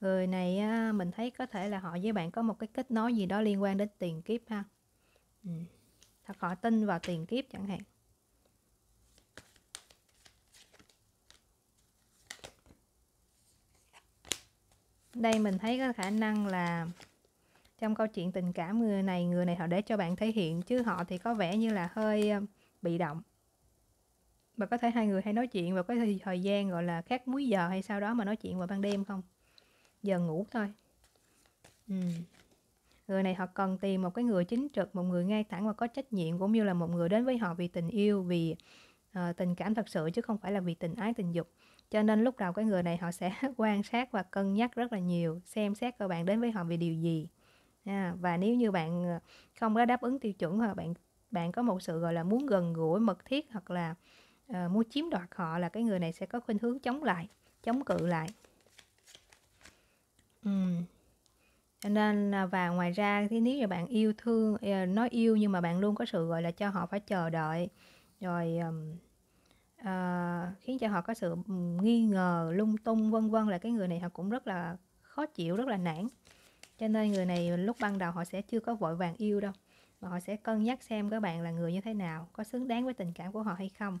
người này mình thấy có thể là họ với bạn có một cái kết nối gì đó liên quan đến tiền kiếp ha ừ. hoặc họ tin vào tiền kiếp chẳng hạn đây mình thấy có khả năng là trong câu chuyện tình cảm người này người này họ để cho bạn thể hiện chứ họ thì có vẻ như là hơi ờ, bị động và có thể hai người hay nói chuyện và có thể thời gian gọi là khác múi giờ hay sau đó mà nói chuyện vào ban đêm không giờ ngủ thôi ừ. người này họ cần tìm một cái người chính trực một người ngay thẳng và có trách nhiệm cũng như là một người đến với họ vì tình yêu vì uh, tình cảm thật sự chứ không phải là vì tình ái tình dục cho nên lúc đầu cái người này họ sẽ (laughs) quan sát và cân nhắc rất là nhiều xem xét các bạn đến với họ vì điều gì ha. và nếu như bạn ờ, không có đáp ứng tiêu chuẩn hoặc bạn bạn có một sự gọi là muốn gần gũi mật thiết hoặc là uh, muốn chiếm đoạt họ là cái người này sẽ có khuynh hướng chống lại chống cự lại uhm. cho nên à, và ngoài ra thì nếu như bạn yêu thương ờ, nói yêu nhưng mà bạn luôn có sự gọi là cho họ phải chờ đợi rồi um, uh, khiến cho họ có sự nghi ngờ lung tung vân vân là cái người này họ cũng rất là khó chịu rất là nản cho nên người này lúc ban đầu họ sẽ chưa có vội vàng yêu đâu mà họ sẽ cân nhắc xem các bạn là người như thế nào có xứng đáng với tình cảm của họ hay không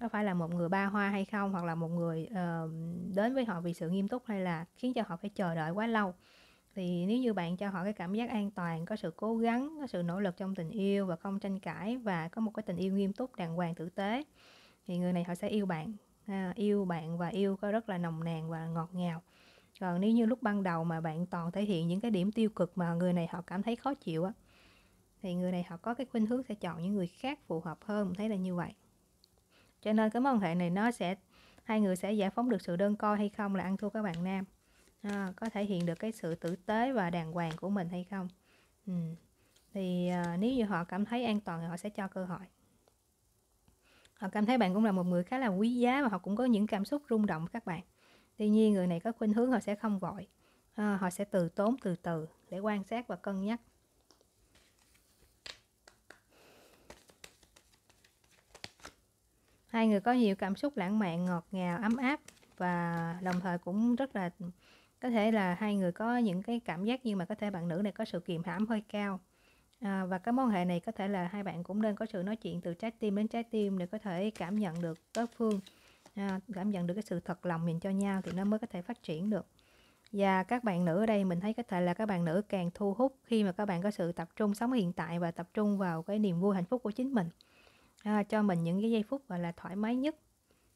có phải là một người ba hoa hay không hoặc là một người uh, đến với họ vì sự nghiêm túc hay là khiến cho họ phải chờ đợi quá lâu thì nếu như bạn cho họ cái cảm giác an toàn có sự cố gắng có sự nỗ lực trong tình yêu và không tranh cãi và có một cái tình yêu nghiêm túc đàng hoàng tử tế thì người này họ sẽ yêu bạn à, yêu bạn và yêu có rất là nồng nàn và ngọt ngào còn nếu như lúc ban đầu mà bạn toàn thể hiện những cái điểm tiêu cực mà người này họ cảm thấy khó chịu á thì người này họ có cái khuynh hướng sẽ chọn những người khác phù hợp hơn mình thấy là như vậy cho nên cái mối quan hệ này nó sẽ hai người sẽ giải phóng được sự đơn coi hay không là ăn thua các bạn nam à, có thể hiện được cái sự tử tế và đàng hoàng của mình hay không ừ. thì à, nếu như họ cảm thấy an toàn thì họ sẽ cho cơ hội họ cảm thấy bạn cũng là một người khá là quý giá và họ cũng có những cảm xúc rung động các bạn tuy nhiên người này có khuynh hướng họ sẽ không vội à, họ sẽ từ tốn từ từ để quan sát và cân nhắc hai người có nhiều cảm xúc lãng mạn ngọt ngào ấm áp và đồng thời cũng rất là có thể là hai người có những cái cảm giác nhưng mà có thể bạn nữ này có sự kiềm hãm hơi cao à, và cái mối hệ này có thể là hai bạn cũng nên có sự nói chuyện từ trái tim đến trái tim để có thể cảm nhận được đối phương à, cảm nhận được cái sự thật lòng dành cho nhau thì nó mới có thể phát triển được và các bạn nữ ở đây mình thấy có thể là các bạn nữ càng thu hút khi mà các bạn có sự tập trung sống hiện tại và tập trung vào cái niềm vui hạnh phúc của chính mình à, cho mình những cái giây phút gọi là thoải mái nhất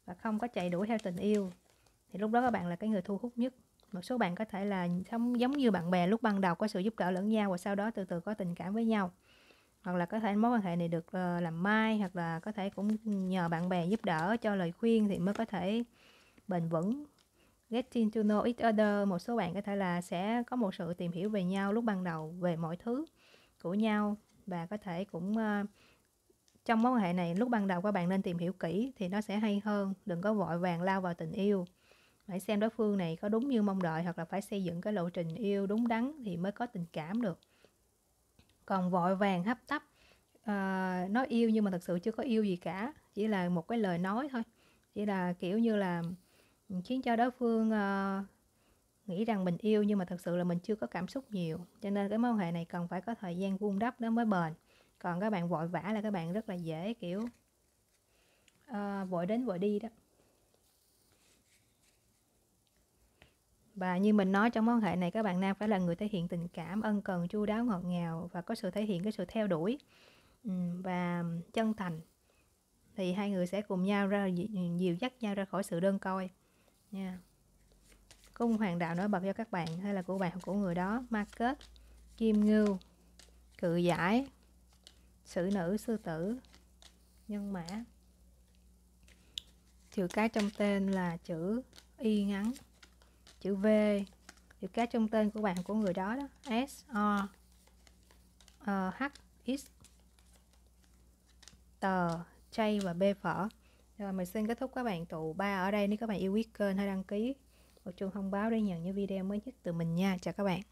và không có chạy đuổi theo tình yêu thì lúc đó các bạn là cái người thu hút nhất một số bạn có thể là sống giống như bạn bè lúc ban đầu có sự giúp đỡ lẫn nhau và sau đó từ từ có tình cảm với nhau hoặc là có thể mối quan hệ này được ờ, làm mai hoặc là có thể cũng nhờ bạn bè giúp đỡ cho lời khuyên thì mới có thể bền vững getting to know each other một số bạn có thể là sẽ có một sự tìm hiểu về nhau lúc ban đầu về mọi thứ của nhau và có thể cũng ờ, trong mối quan hệ này lúc ban đầu các bạn nên tìm hiểu kỹ thì nó sẽ hay hơn đừng có vội vàng lao vào tình yêu hãy xem đối phương này có đúng như mong đợi hoặc là phải xây dựng cái lộ trình yêu đúng đắn thì mới có tình cảm được còn vội vàng hấp tấp uh, ờ, nói yêu nhưng mà thật sự chưa có yêu gì cả chỉ là một cái lời nói thôi chỉ là kiểu như là khiến cho đối phương uh, nghĩ rằng mình yêu nhưng mà thật sự là mình chưa có cảm xúc nhiều cho nên cái mối quan hệ này cần phải có thời gian vun đắp nó mới bền còn các bạn vội vã là các bạn rất là dễ kiểu uh, vội đến vội đi đó Và như mình nói trong mối quan hệ này các bạn nam phải là người thể hiện tình cảm, ân cần, chu đáo, ngọt ngào và có sự thể hiện cái sự theo đuổi ừ, và chân thành. Thì hai người sẽ cùng nhau ra dìu dắt nhau ra khỏi sự đơn coi nha. Cung hoàng đạo nói bật cho các bạn hay là của bạn của người đó, ma kết, kim ngưu, cự giải, sử nữ, sư tử, nhân mã. Chữ cái trong tên là chữ y ngắn chữ V chữ cái trong tên của bạn của người đó đó S O ờ, H X tờ chay và B phở rồi mình xin kết thúc các bạn tụ ba ở đây nếu các bạn yêu quý kênh hãy đăng ký một chuông thông báo để nhận những video mới nhất từ mình nha chào các bạn